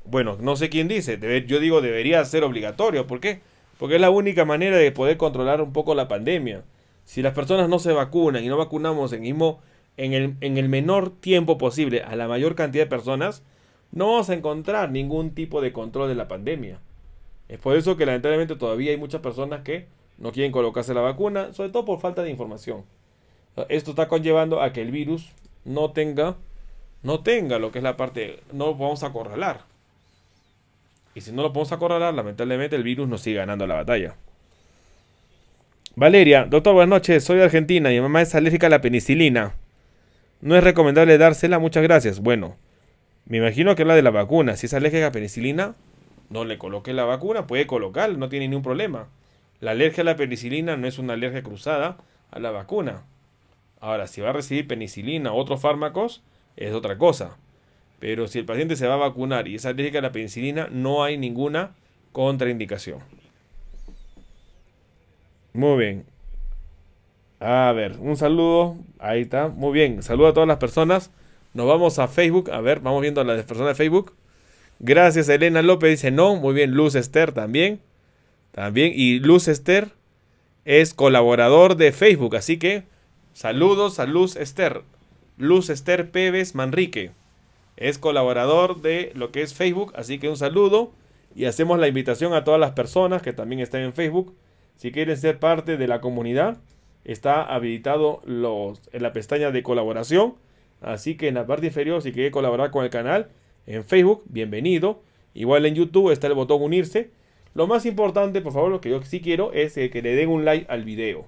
Bueno, no sé quién dice, yo digo debería ser obligatorio, ¿por qué? Porque es la única manera de poder controlar un poco la pandemia. Si las personas no se vacunan y no vacunamos en, en, el, menor tiempo posible a la mayor cantidad de personas, no vamos a encontrar ningún tipo de control de la pandemia. Es por eso que lamentablemente todavía hay muchas personas que no quieren colocarse la vacuna, sobre todo por falta de información. Esto está conllevando a que el virus no tenga, no tenga lo que es la parte, no lo a acorralar. Y si no lo podemos acorralar, lamentablemente el virus nos sigue ganando la batalla. Valeria, doctor, buenas noches. Soy de Argentina. Mi mamá es alérgica a la penicilina. No es recomendable dársela. Muchas gracias. Bueno, me imagino que habla de la vacuna. Si es alérgica a la penicilina, no le coloque la vacuna. Puede colocarla, no tiene ningún problema. La alergia a la penicilina no es una alergia cruzada a la vacuna. Ahora, si va a recibir penicilina u otros fármacos, es otra cosa. Pero si el paciente se va a vacunar y es alérgica a la penicilina, no hay ninguna contraindicación. Muy bien. A ver, un saludo. Ahí está. Muy bien. Saludo a todas las personas. Nos vamos a Facebook. A ver, vamos viendo a las personas de Facebook. Gracias, Elena López. Dice no. Muy bien. Luz Esther también. También. Y Luz Esther es colaborador de Facebook. Así que saludos a Luz Esther. Luz Esther Pérez Manrique. Es colaborador de lo que es Facebook. Así que un saludo. Y hacemos la invitación a todas las personas que también están en Facebook si quieren ser parte de la comunidad, está habilitado los, en la pestaña de colaboración. Así que en la parte inferior, si quieren colaborar con el canal, en Facebook, bienvenido. Igual en YouTube está el botón unirse. Lo más importante, por favor, lo que yo sí quiero es que le den un like al video.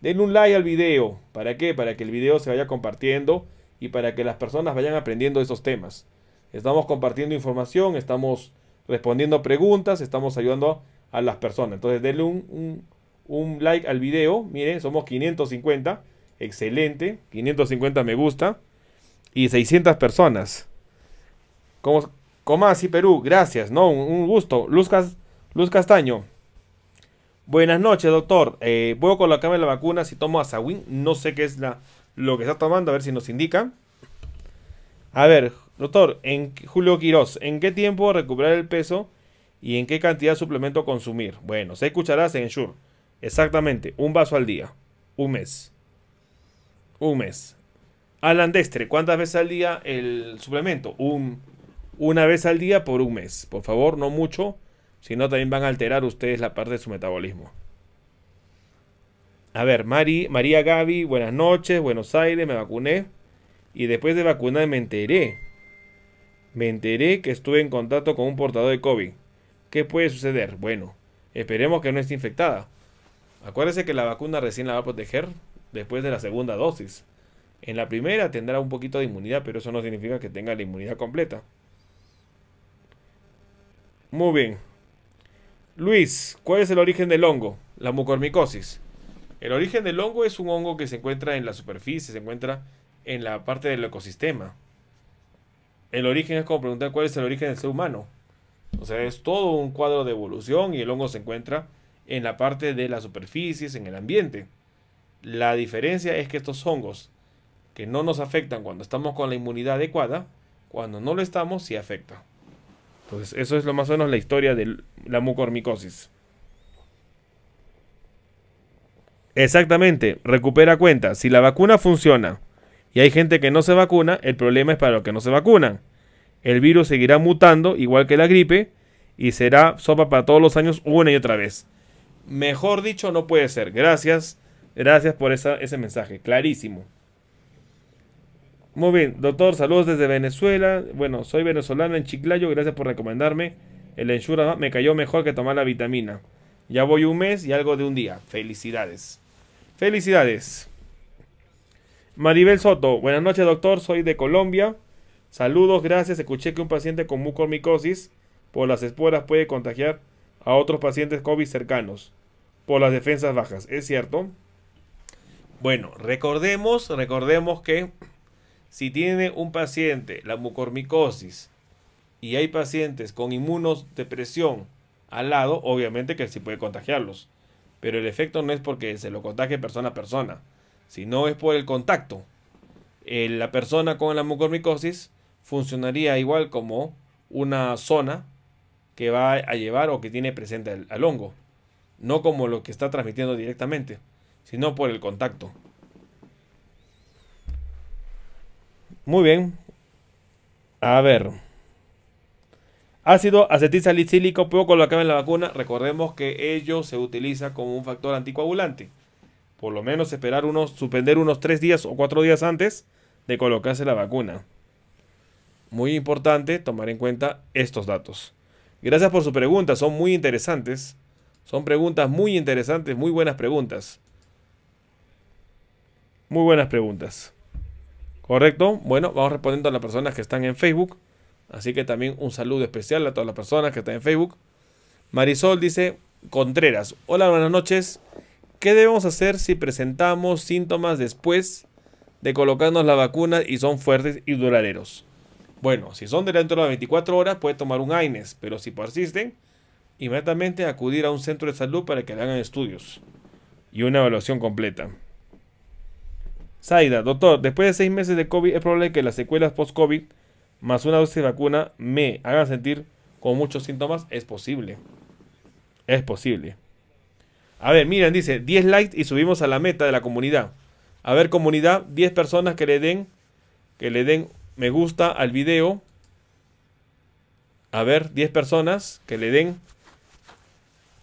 Den un like al video. ¿Para qué? Para que el video se vaya compartiendo y para que las personas vayan aprendiendo esos temas. Estamos compartiendo información, estamos respondiendo preguntas, estamos ayudando a las personas. Entonces denle un, un, like al video. Miren, somos 550. Excelente. 550 me gusta. Y 600 personas. Como, así Perú, gracias, ¿no? Un, gusto. Luz, Luz, Castaño. Buenas noches, doctor. Eh, ¿Puedo colocarme la vacuna si tomo azawin? No sé qué es la, lo que está tomando, a ver si nos indica. A ver, doctor, en Julio Quiroz, ¿en qué tiempo recuperar el peso y en qué cantidad de suplemento consumir. Bueno, se cucharadas en Exactamente, un vaso al día. Un mes. Un mes. Alan Destre, ¿cuántas veces al día el suplemento? Un, una vez al día por un mes. Por favor, no mucho, si no también van a alterar ustedes la parte de su metabolismo. A ver, Mari, María Gaby, buenas noches, Buenos Aires, me vacuné. Y después de vacunar me enteré. Me enteré que estuve en contacto con un portador de COVID. ¿Qué puede suceder? Bueno, esperemos que no esté infectada. Acuérdese que la vacuna recién la va a proteger después de la segunda dosis. En la primera tendrá un poquito de inmunidad, pero eso no significa que tenga la inmunidad completa. Muy bien. Luis, ¿cuál es el origen del hongo? La mucormicosis. El origen del hongo es un hongo que se encuentra en la superficie, se encuentra en la parte del ecosistema. El origen es como preguntar cuál es el origen del ser humano. O sea, es todo un cuadro de evolución y el hongo se encuentra en la parte de las superficies, en el ambiente. La diferencia es que estos hongos, que no nos afectan cuando estamos con la inmunidad adecuada, cuando no lo estamos, sí afecta. Entonces, eso es lo más o menos la historia de la mucormicosis. Exactamente, recupera cuenta. Si la vacuna funciona y hay gente que no se vacuna, el problema es para los que no se vacunan. El virus seguirá mutando, igual que la gripe, y será sopa para todos los años una y otra vez. Mejor dicho, no puede ser. Gracias, gracias por ese mensaje, clarísimo. Muy bien, doctor, saludos desde Venezuela. Bueno, soy venezolano en Chiclayo, gracias por recomendarme. El Ensura me cayó mejor que tomar la vitamina. Ya voy un mes y algo de un día. Felicidades. Felicidades. Maribel Soto, buenas noches doctor, soy de Colombia. Saludos, gracias. Escuché que un paciente con mucormicosis por las esporas puede contagiar a otros pacientes COVID cercanos por las defensas bajas. ¿Es cierto? Bueno, recordemos, recordemos que si tiene un paciente la mucormicosis y hay pacientes con inmunodepresión al lado, obviamente que sí puede contagiarlos. Pero el efecto no es porque se lo contagie persona a persona, sino es por el contacto. en eh, la persona con la mucormicosis funcionaría igual como una zona que va a llevar o que tiene presente al, hongo, no como lo que está transmitiendo directamente, sino por el contacto. Muy bien. A ver. Ácido acetilsalicílico poco lo en la vacuna. Recordemos que ello se utiliza como un factor anticoagulante. Por lo menos esperar unos, suspender unos 3 días o 4 días antes de colocarse la vacuna. Muy importante tomar en cuenta estos datos. Gracias por su pregunta, son muy interesantes. Son preguntas muy interesantes, muy buenas preguntas. Muy buenas preguntas. ¿Correcto? Bueno, vamos respondiendo a las personas que están en Facebook. Así que también un saludo especial a todas las personas que están en Facebook. Marisol dice, Contreras, hola, buenas noches. ¿Qué debemos hacer si presentamos síntomas después de colocarnos la vacuna y son fuertes y duraderos? Bueno, si son de dentro de las 24 horas, puede tomar un AINES, pero si persisten, inmediatamente acudir a un centro de salud para que le hagan estudios y una evaluación completa. Saida, doctor, después de seis meses de COVID es probable que las secuelas post-COVID más una dosis de vacuna me hagan sentir con muchos síntomas. Es posible. Es posible. A ver, miren, dice 10 likes y subimos a la meta de la comunidad. A ver, comunidad, 10 personas que le den, que le den me gusta al video. A ver, 10 personas que le den.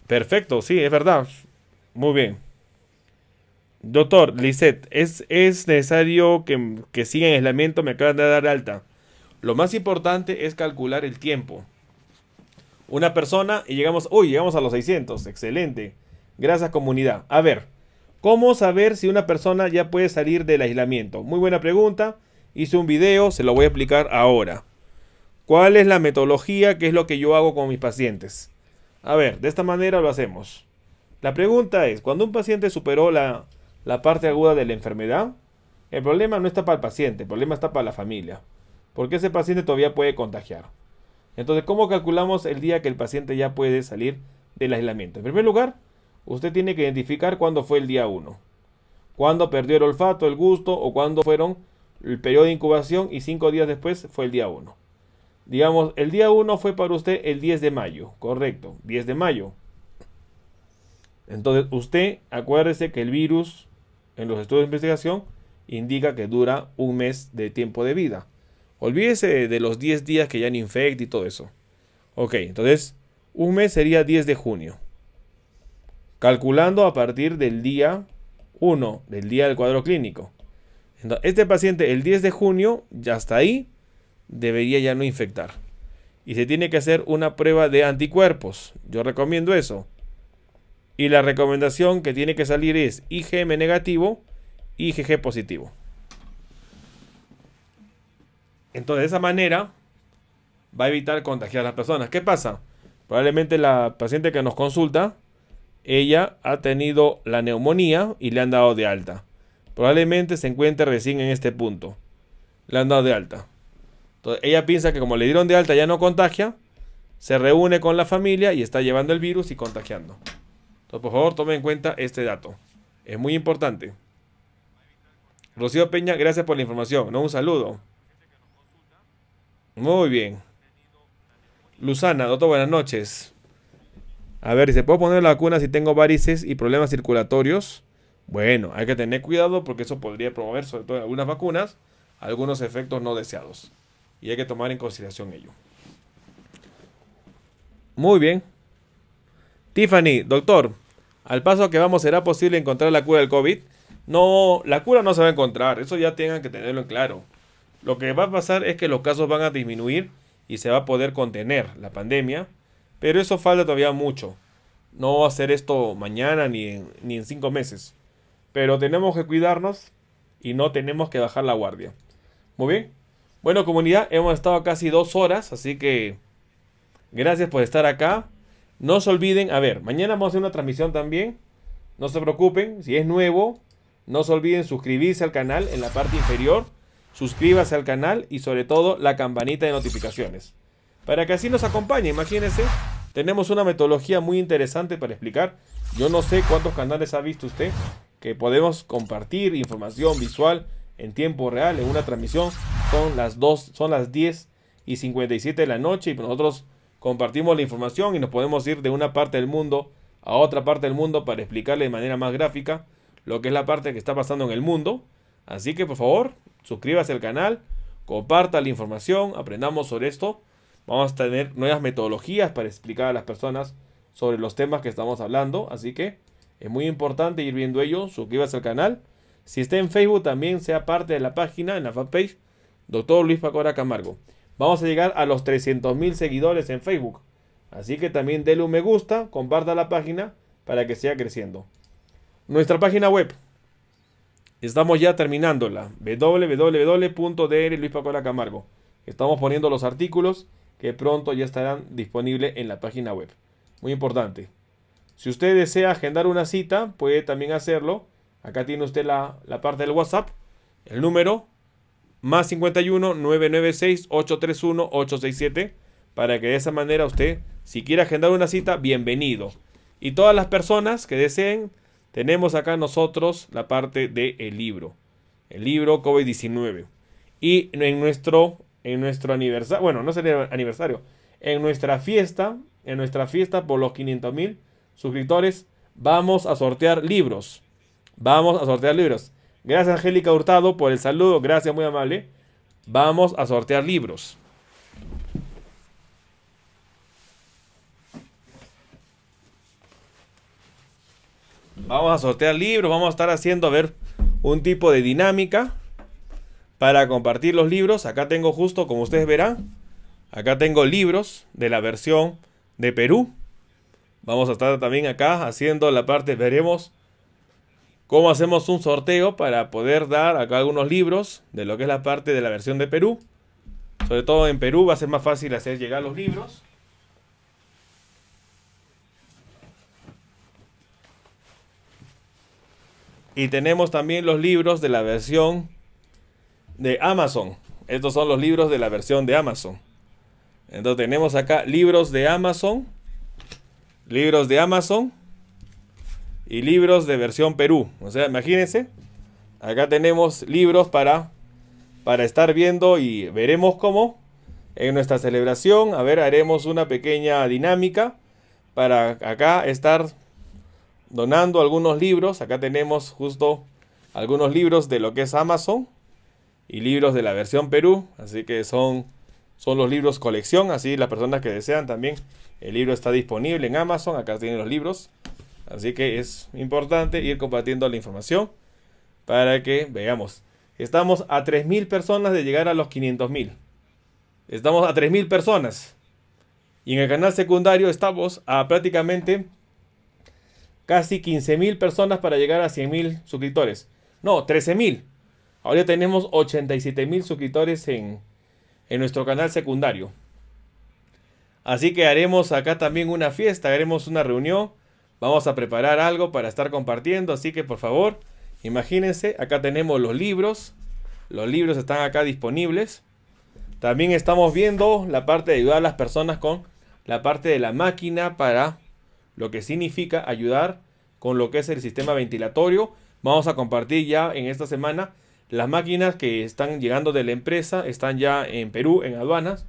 Perfecto, sí, es verdad. Muy bien. Doctor, Lisette, ¿es, es necesario que, que siga en aislamiento? Me acaban de dar alta. Lo más importante es calcular el tiempo. Una persona y llegamos, uy, llegamos a los 600. Excelente. Gracias comunidad. A ver, ¿cómo saber si una persona ya puede salir del aislamiento? Muy buena pregunta. Hice un video, se lo voy a explicar ahora. ¿Cuál es la metodología? ¿Qué es lo que yo hago con mis pacientes? A ver, de esta manera lo hacemos. La pregunta es, cuando un paciente superó la, la parte aguda de la enfermedad, el problema no está para el paciente, el problema está para la familia, porque ese paciente todavía puede contagiar. Entonces, ¿cómo calculamos el día que el paciente ya puede salir del aislamiento? En primer lugar, usted tiene que identificar cuándo fue el día 1, cuándo perdió el olfato, el gusto o cuándo fueron el periodo de incubación y cinco días después fue el día 1. Digamos, el día 1 fue para usted el 10 de mayo, correcto, 10 de mayo. Entonces, usted acuérdese que el virus en los estudios de investigación indica que dura un mes de tiempo de vida. Olvídese de los 10 días que ya han infecta y todo eso. Ok, entonces un mes sería 10 de junio. Calculando a partir del día 1, del día del cuadro clínico este paciente el 10 de junio, ya está ahí, debería ya no infectar. Y se tiene que hacer una prueba de anticuerpos. Yo recomiendo eso. Y la recomendación que tiene que salir es IgM negativo, IgG positivo. Entonces, de esa manera va a evitar contagiar a las personas. ¿Qué pasa? Probablemente la paciente que nos consulta, ella ha tenido la neumonía y le han dado de alta. Probablemente se encuentre recién en este punto. Le han dado de alta. Entonces, ella piensa que como le dieron de alta ya no contagia, se reúne con la familia y está llevando el virus y contagiando. Entonces, por favor, tome en cuenta este dato. Es muy importante. Rocío Peña, gracias por la información. No, un saludo. Muy bien. Luzana, doctor, buenas noches. A ver, ¿se puede poner la vacuna si tengo varices y problemas circulatorios? Bueno, hay que tener cuidado porque eso podría promover, sobre todo en algunas vacunas, algunos efectos no deseados. Y hay que tomar en consideración ello. Muy bien. Tiffany, doctor, al paso que vamos, ¿será posible encontrar la cura del COVID? No, la cura no se va a encontrar, eso ya tengan que tenerlo en claro. Lo que va a pasar es que los casos van a disminuir y se va a poder contener la pandemia, pero eso falta todavía mucho. No va a ser esto mañana ni ni en cinco meses. Pero tenemos que cuidarnos y no tenemos que bajar la guardia. Muy bien. Bueno, comunidad, hemos estado casi dos horas, así que gracias por estar acá. No se olviden, a ver, mañana vamos a hacer una transmisión también. No se preocupen, si es nuevo, no se olviden suscribirse al canal en la parte inferior. Suscríbase al canal y sobre todo la campanita de notificaciones. Para que así nos acompañe, imagínense, tenemos una metodología muy interesante para explicar. Yo no sé cuántos canales ha visto usted que podemos compartir información visual en tiempo real en una transmisión. Son las dos son las 10 y 57 de la noche y nosotros compartimos la información y nos podemos ir de una parte del mundo a otra parte del mundo para explicarle de manera más gráfica lo que es la parte que está pasando en el mundo. Así que por favor, suscríbase al canal, comparta la información, aprendamos sobre esto. Vamos a tener nuevas metodologías para explicar a las personas sobre los temas que estamos hablando. Así que es muy importante ir viendo ello, suscríbase al canal. Si está en Facebook, también sea parte de la página, en la fanpage, Doctor Luis Pacora Camargo. Vamos a llegar a los 300.000 seguidores en Facebook. Así que también déle un me gusta, comparta la página para que siga creciendo. Nuestra página web. Estamos ya terminándola. Camargo. Estamos poniendo los artículos que pronto ya estarán disponibles en la página web. Muy importante. Si usted desea agendar una cita, puede también hacerlo. Acá tiene usted la, parte del WhatsApp, el número más 51 996 831 867 para que de esa manera usted, si quiere agendar una cita, bienvenido. Y todas las personas que deseen, tenemos acá nosotros la parte del libro, el libro COVID-19. Y en nuestro, en nuestro aniversario, bueno, no sería aniversario, en nuestra fiesta, en nuestra fiesta por los 500 mil suscriptores, vamos a sortear libros. Vamos a sortear libros. Gracias, Angélica Hurtado, por el saludo. Gracias, muy amable. Vamos a sortear libros. Vamos a sortear libros. Vamos a estar haciendo, a ver, un tipo de dinámica para compartir los libros. Acá tengo justo, como ustedes verán, acá tengo libros de la versión de Perú. Vamos a estar también acá haciendo la parte, veremos cómo hacemos un sorteo para poder dar acá algunos libros de lo que es la parte de la versión de Perú. Sobre todo en Perú va a ser más fácil hacer llegar los libros. Y tenemos también los libros de la versión de Amazon. Estos son los libros de la versión de Amazon. Entonces tenemos acá libros de Amazon libros de Amazon y libros de versión Perú. O sea, imagínense, acá tenemos libros para, para estar viendo y veremos cómo en nuestra celebración, a ver, haremos una pequeña dinámica para acá estar donando algunos libros. Acá tenemos justo algunos libros de lo que es Amazon y libros de la versión Perú, así que son son los libros colección, así las personas que desean también, el libro está disponible en Amazon, acá tienen los libros, así que es importante ir compartiendo la información para que veamos. Estamos a 3.000 personas de llegar a los 500.000. Estamos a 3.000 personas. Y en el canal secundario estamos a prácticamente casi 15.000 personas para llegar a 100.000 suscriptores. No, 13.000. Ahora tenemos 87.000 suscriptores en, en nuestro canal secundario. Así que haremos acá también una fiesta, haremos una reunión, vamos a preparar algo para estar compartiendo, así que por favor, imagínense, acá tenemos los libros, los libros están acá disponibles. También estamos viendo la parte de ayudar a las personas con la parte de la máquina para lo que significa ayudar con lo que es el sistema ventilatorio. Vamos a compartir ya en esta semana las máquinas que están llegando de la empresa están ya en Perú, en aduanas.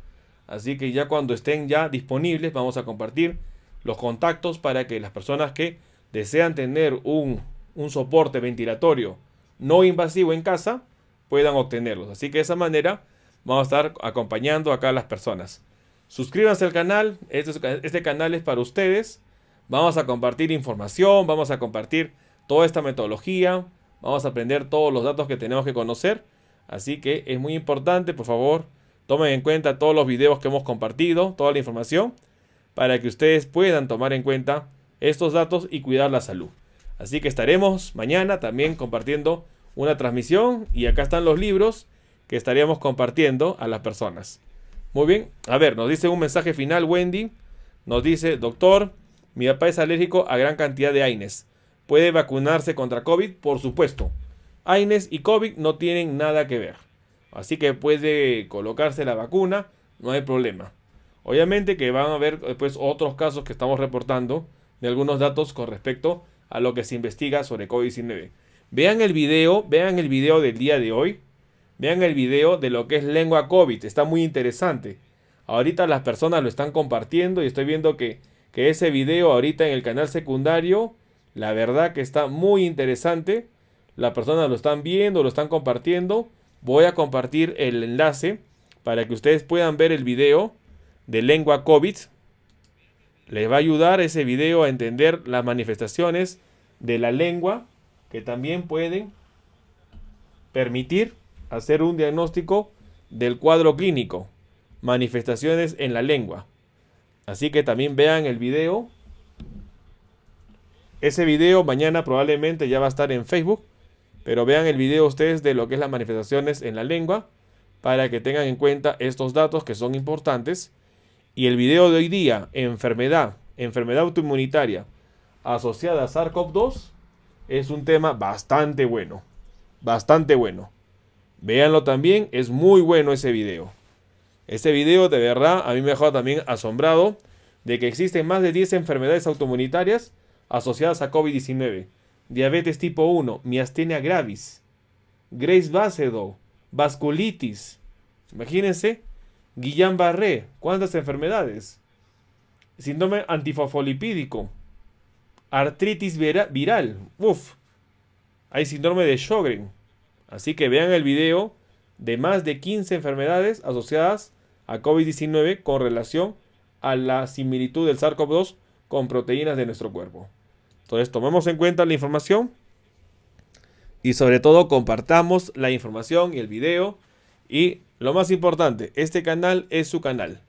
Así que ya cuando estén ya disponibles vamos a compartir los contactos para que las personas que desean tener un, soporte ventilatorio no invasivo en casa puedan obtenerlos. Así que de esa manera vamos a estar acompañando acá a las personas. Suscríbanse al canal, este, este canal es para ustedes. Vamos a compartir información, vamos a compartir toda esta metodología, Vamos a aprender todos los datos que tenemos que conocer. Así que es muy importante, por favor, tomen en cuenta todos los videos que hemos compartido, toda la información, para que ustedes puedan tomar en cuenta estos datos y cuidar la salud. Así que estaremos mañana también compartiendo una transmisión y acá están los libros que estaríamos compartiendo a las personas. Muy bien, a ver, nos dice un mensaje final Wendy, nos dice, doctor, mi papá es alérgico a gran cantidad de AINES puede vacunarse contra COVID, por supuesto. AINES y COVID no tienen nada que ver. Así que puede colocarse la vacuna, no hay problema. Obviamente que van a ver después eh, pues, otros casos que estamos reportando de algunos datos con respecto a lo que se investiga sobre COVID-19. Vean el video, vean el video del día de hoy. Vean el video de lo que es lengua COVID, está muy interesante. Ahorita las personas lo están compartiendo y estoy viendo que, que ese video ahorita en el canal secundario la verdad que está muy interesante. Las personas lo están viendo, lo están compartiendo. Voy a compartir el enlace para que ustedes puedan ver el video de lengua COVID. Les va a ayudar ese video a entender las manifestaciones de la lengua que también pueden permitir hacer un diagnóstico del cuadro clínico, manifestaciones en la lengua. Así que también vean el video ese video mañana probablemente ya va a estar en Facebook, pero vean el video ustedes de lo que es las manifestaciones en la lengua para que tengan en cuenta estos datos que son importantes. Y el video de hoy día, enfermedad, enfermedad autoinmunitaria asociada a SARS-CoV-2, es un tema bastante bueno, bastante bueno. Véanlo también, es muy bueno ese video. Ese video de verdad a mí me ha dejado también asombrado de que existen más de 10 enfermedades autoinmunitarias asociadas a COVID-19, diabetes tipo 1, miastenia gravis, Grace Basedow, vasculitis, imagínense, Guillain-Barré, ¿cuántas enfermedades? Síndrome antifofolipídico, artritis viral, uff, hay síndrome de Sjögren, Así que vean el video de más de 15 enfermedades asociadas a COVID-19 con relación a la similitud del SARS-CoV-2 con proteínas de nuestro cuerpo. Entonces tomemos en cuenta la información y sobre todo compartamos la información y el video. Y lo más importante, este canal es su canal.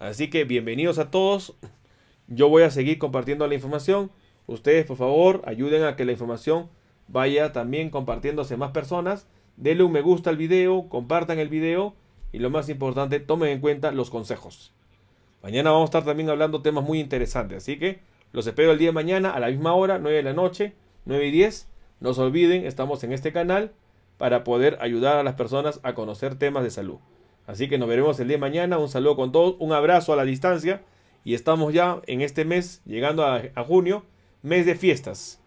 Así que bienvenidos a todos. Yo voy a seguir compartiendo la información. Ustedes por favor ayuden a que la información vaya también compartiéndose más personas. Denle un me gusta al video, compartan el video y lo más importante, tomen en cuenta los consejos. Mañana vamos a estar también hablando temas muy interesantes, así que los espero el día de mañana a la misma hora, 9 de la noche, 9 y 10. No se olviden, estamos en este canal para poder ayudar a las personas a conocer temas de salud. Así que nos veremos el día de mañana. Un saludo con todos, un abrazo a la distancia. Y estamos ya en este mes, llegando a, junio, mes de fiestas.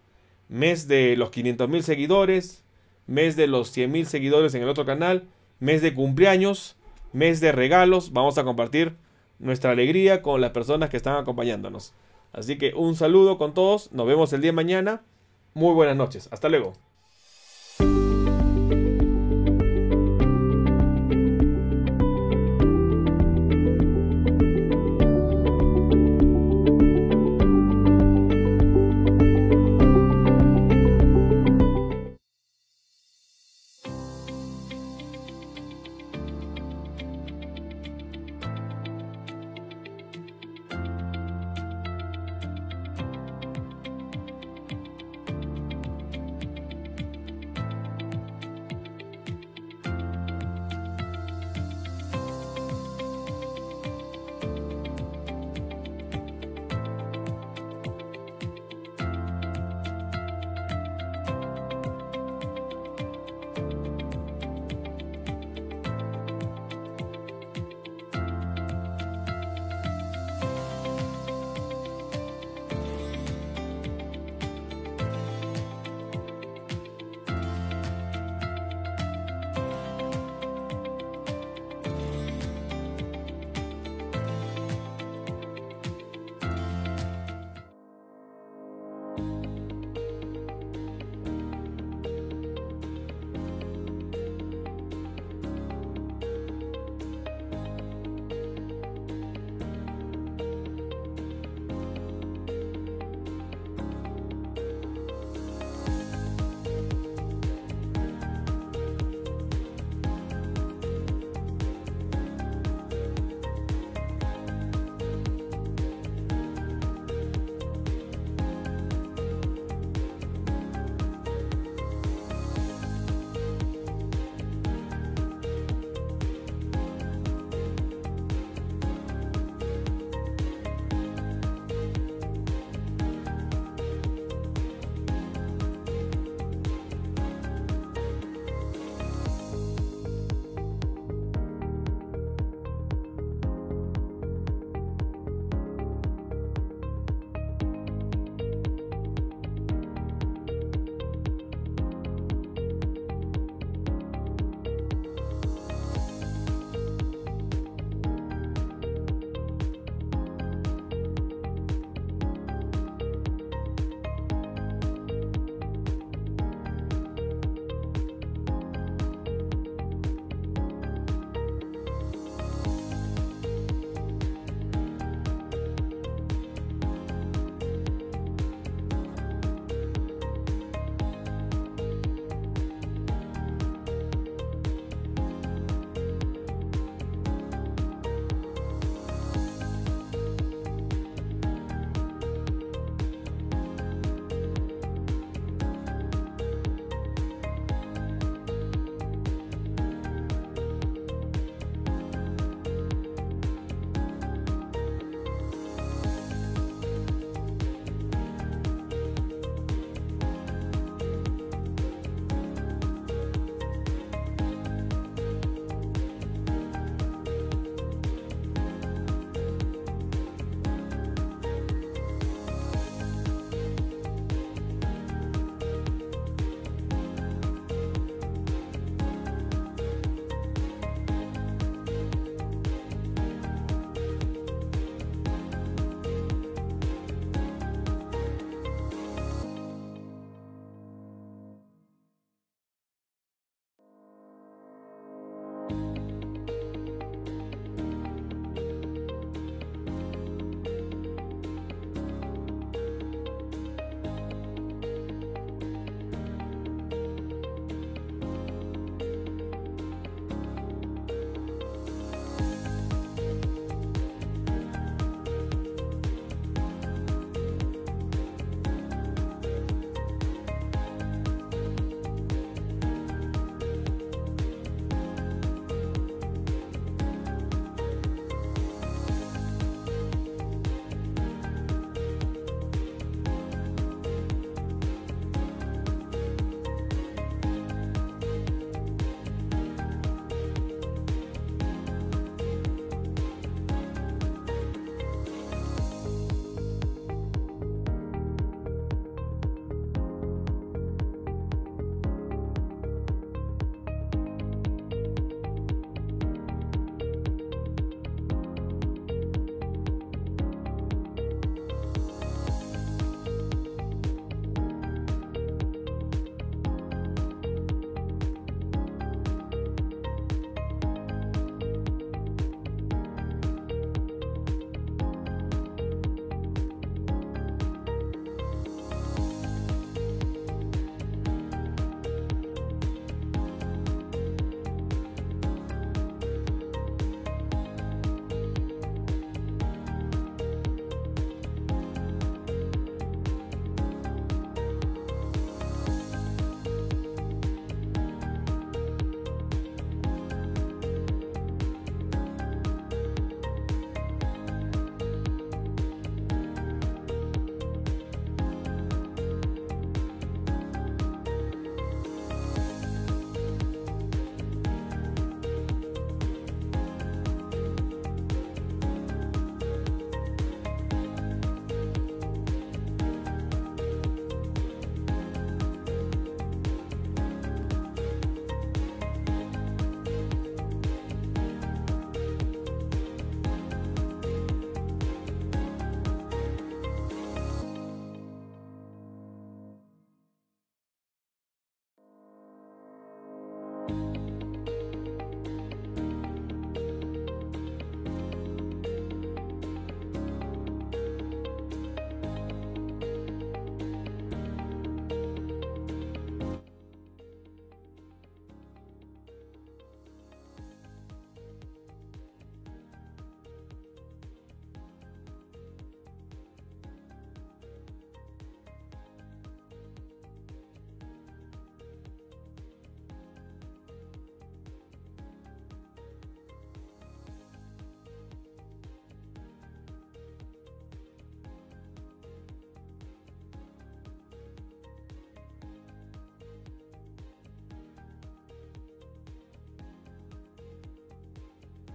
Mes de los 500 mil seguidores, mes de los 100 mil seguidores en el otro canal, mes de cumpleaños, mes de regalos. Vamos a compartir nuestra alegría con las personas que están acompañándonos. Así que un saludo con todos, nos vemos el día de mañana. Muy buenas noches, hasta luego.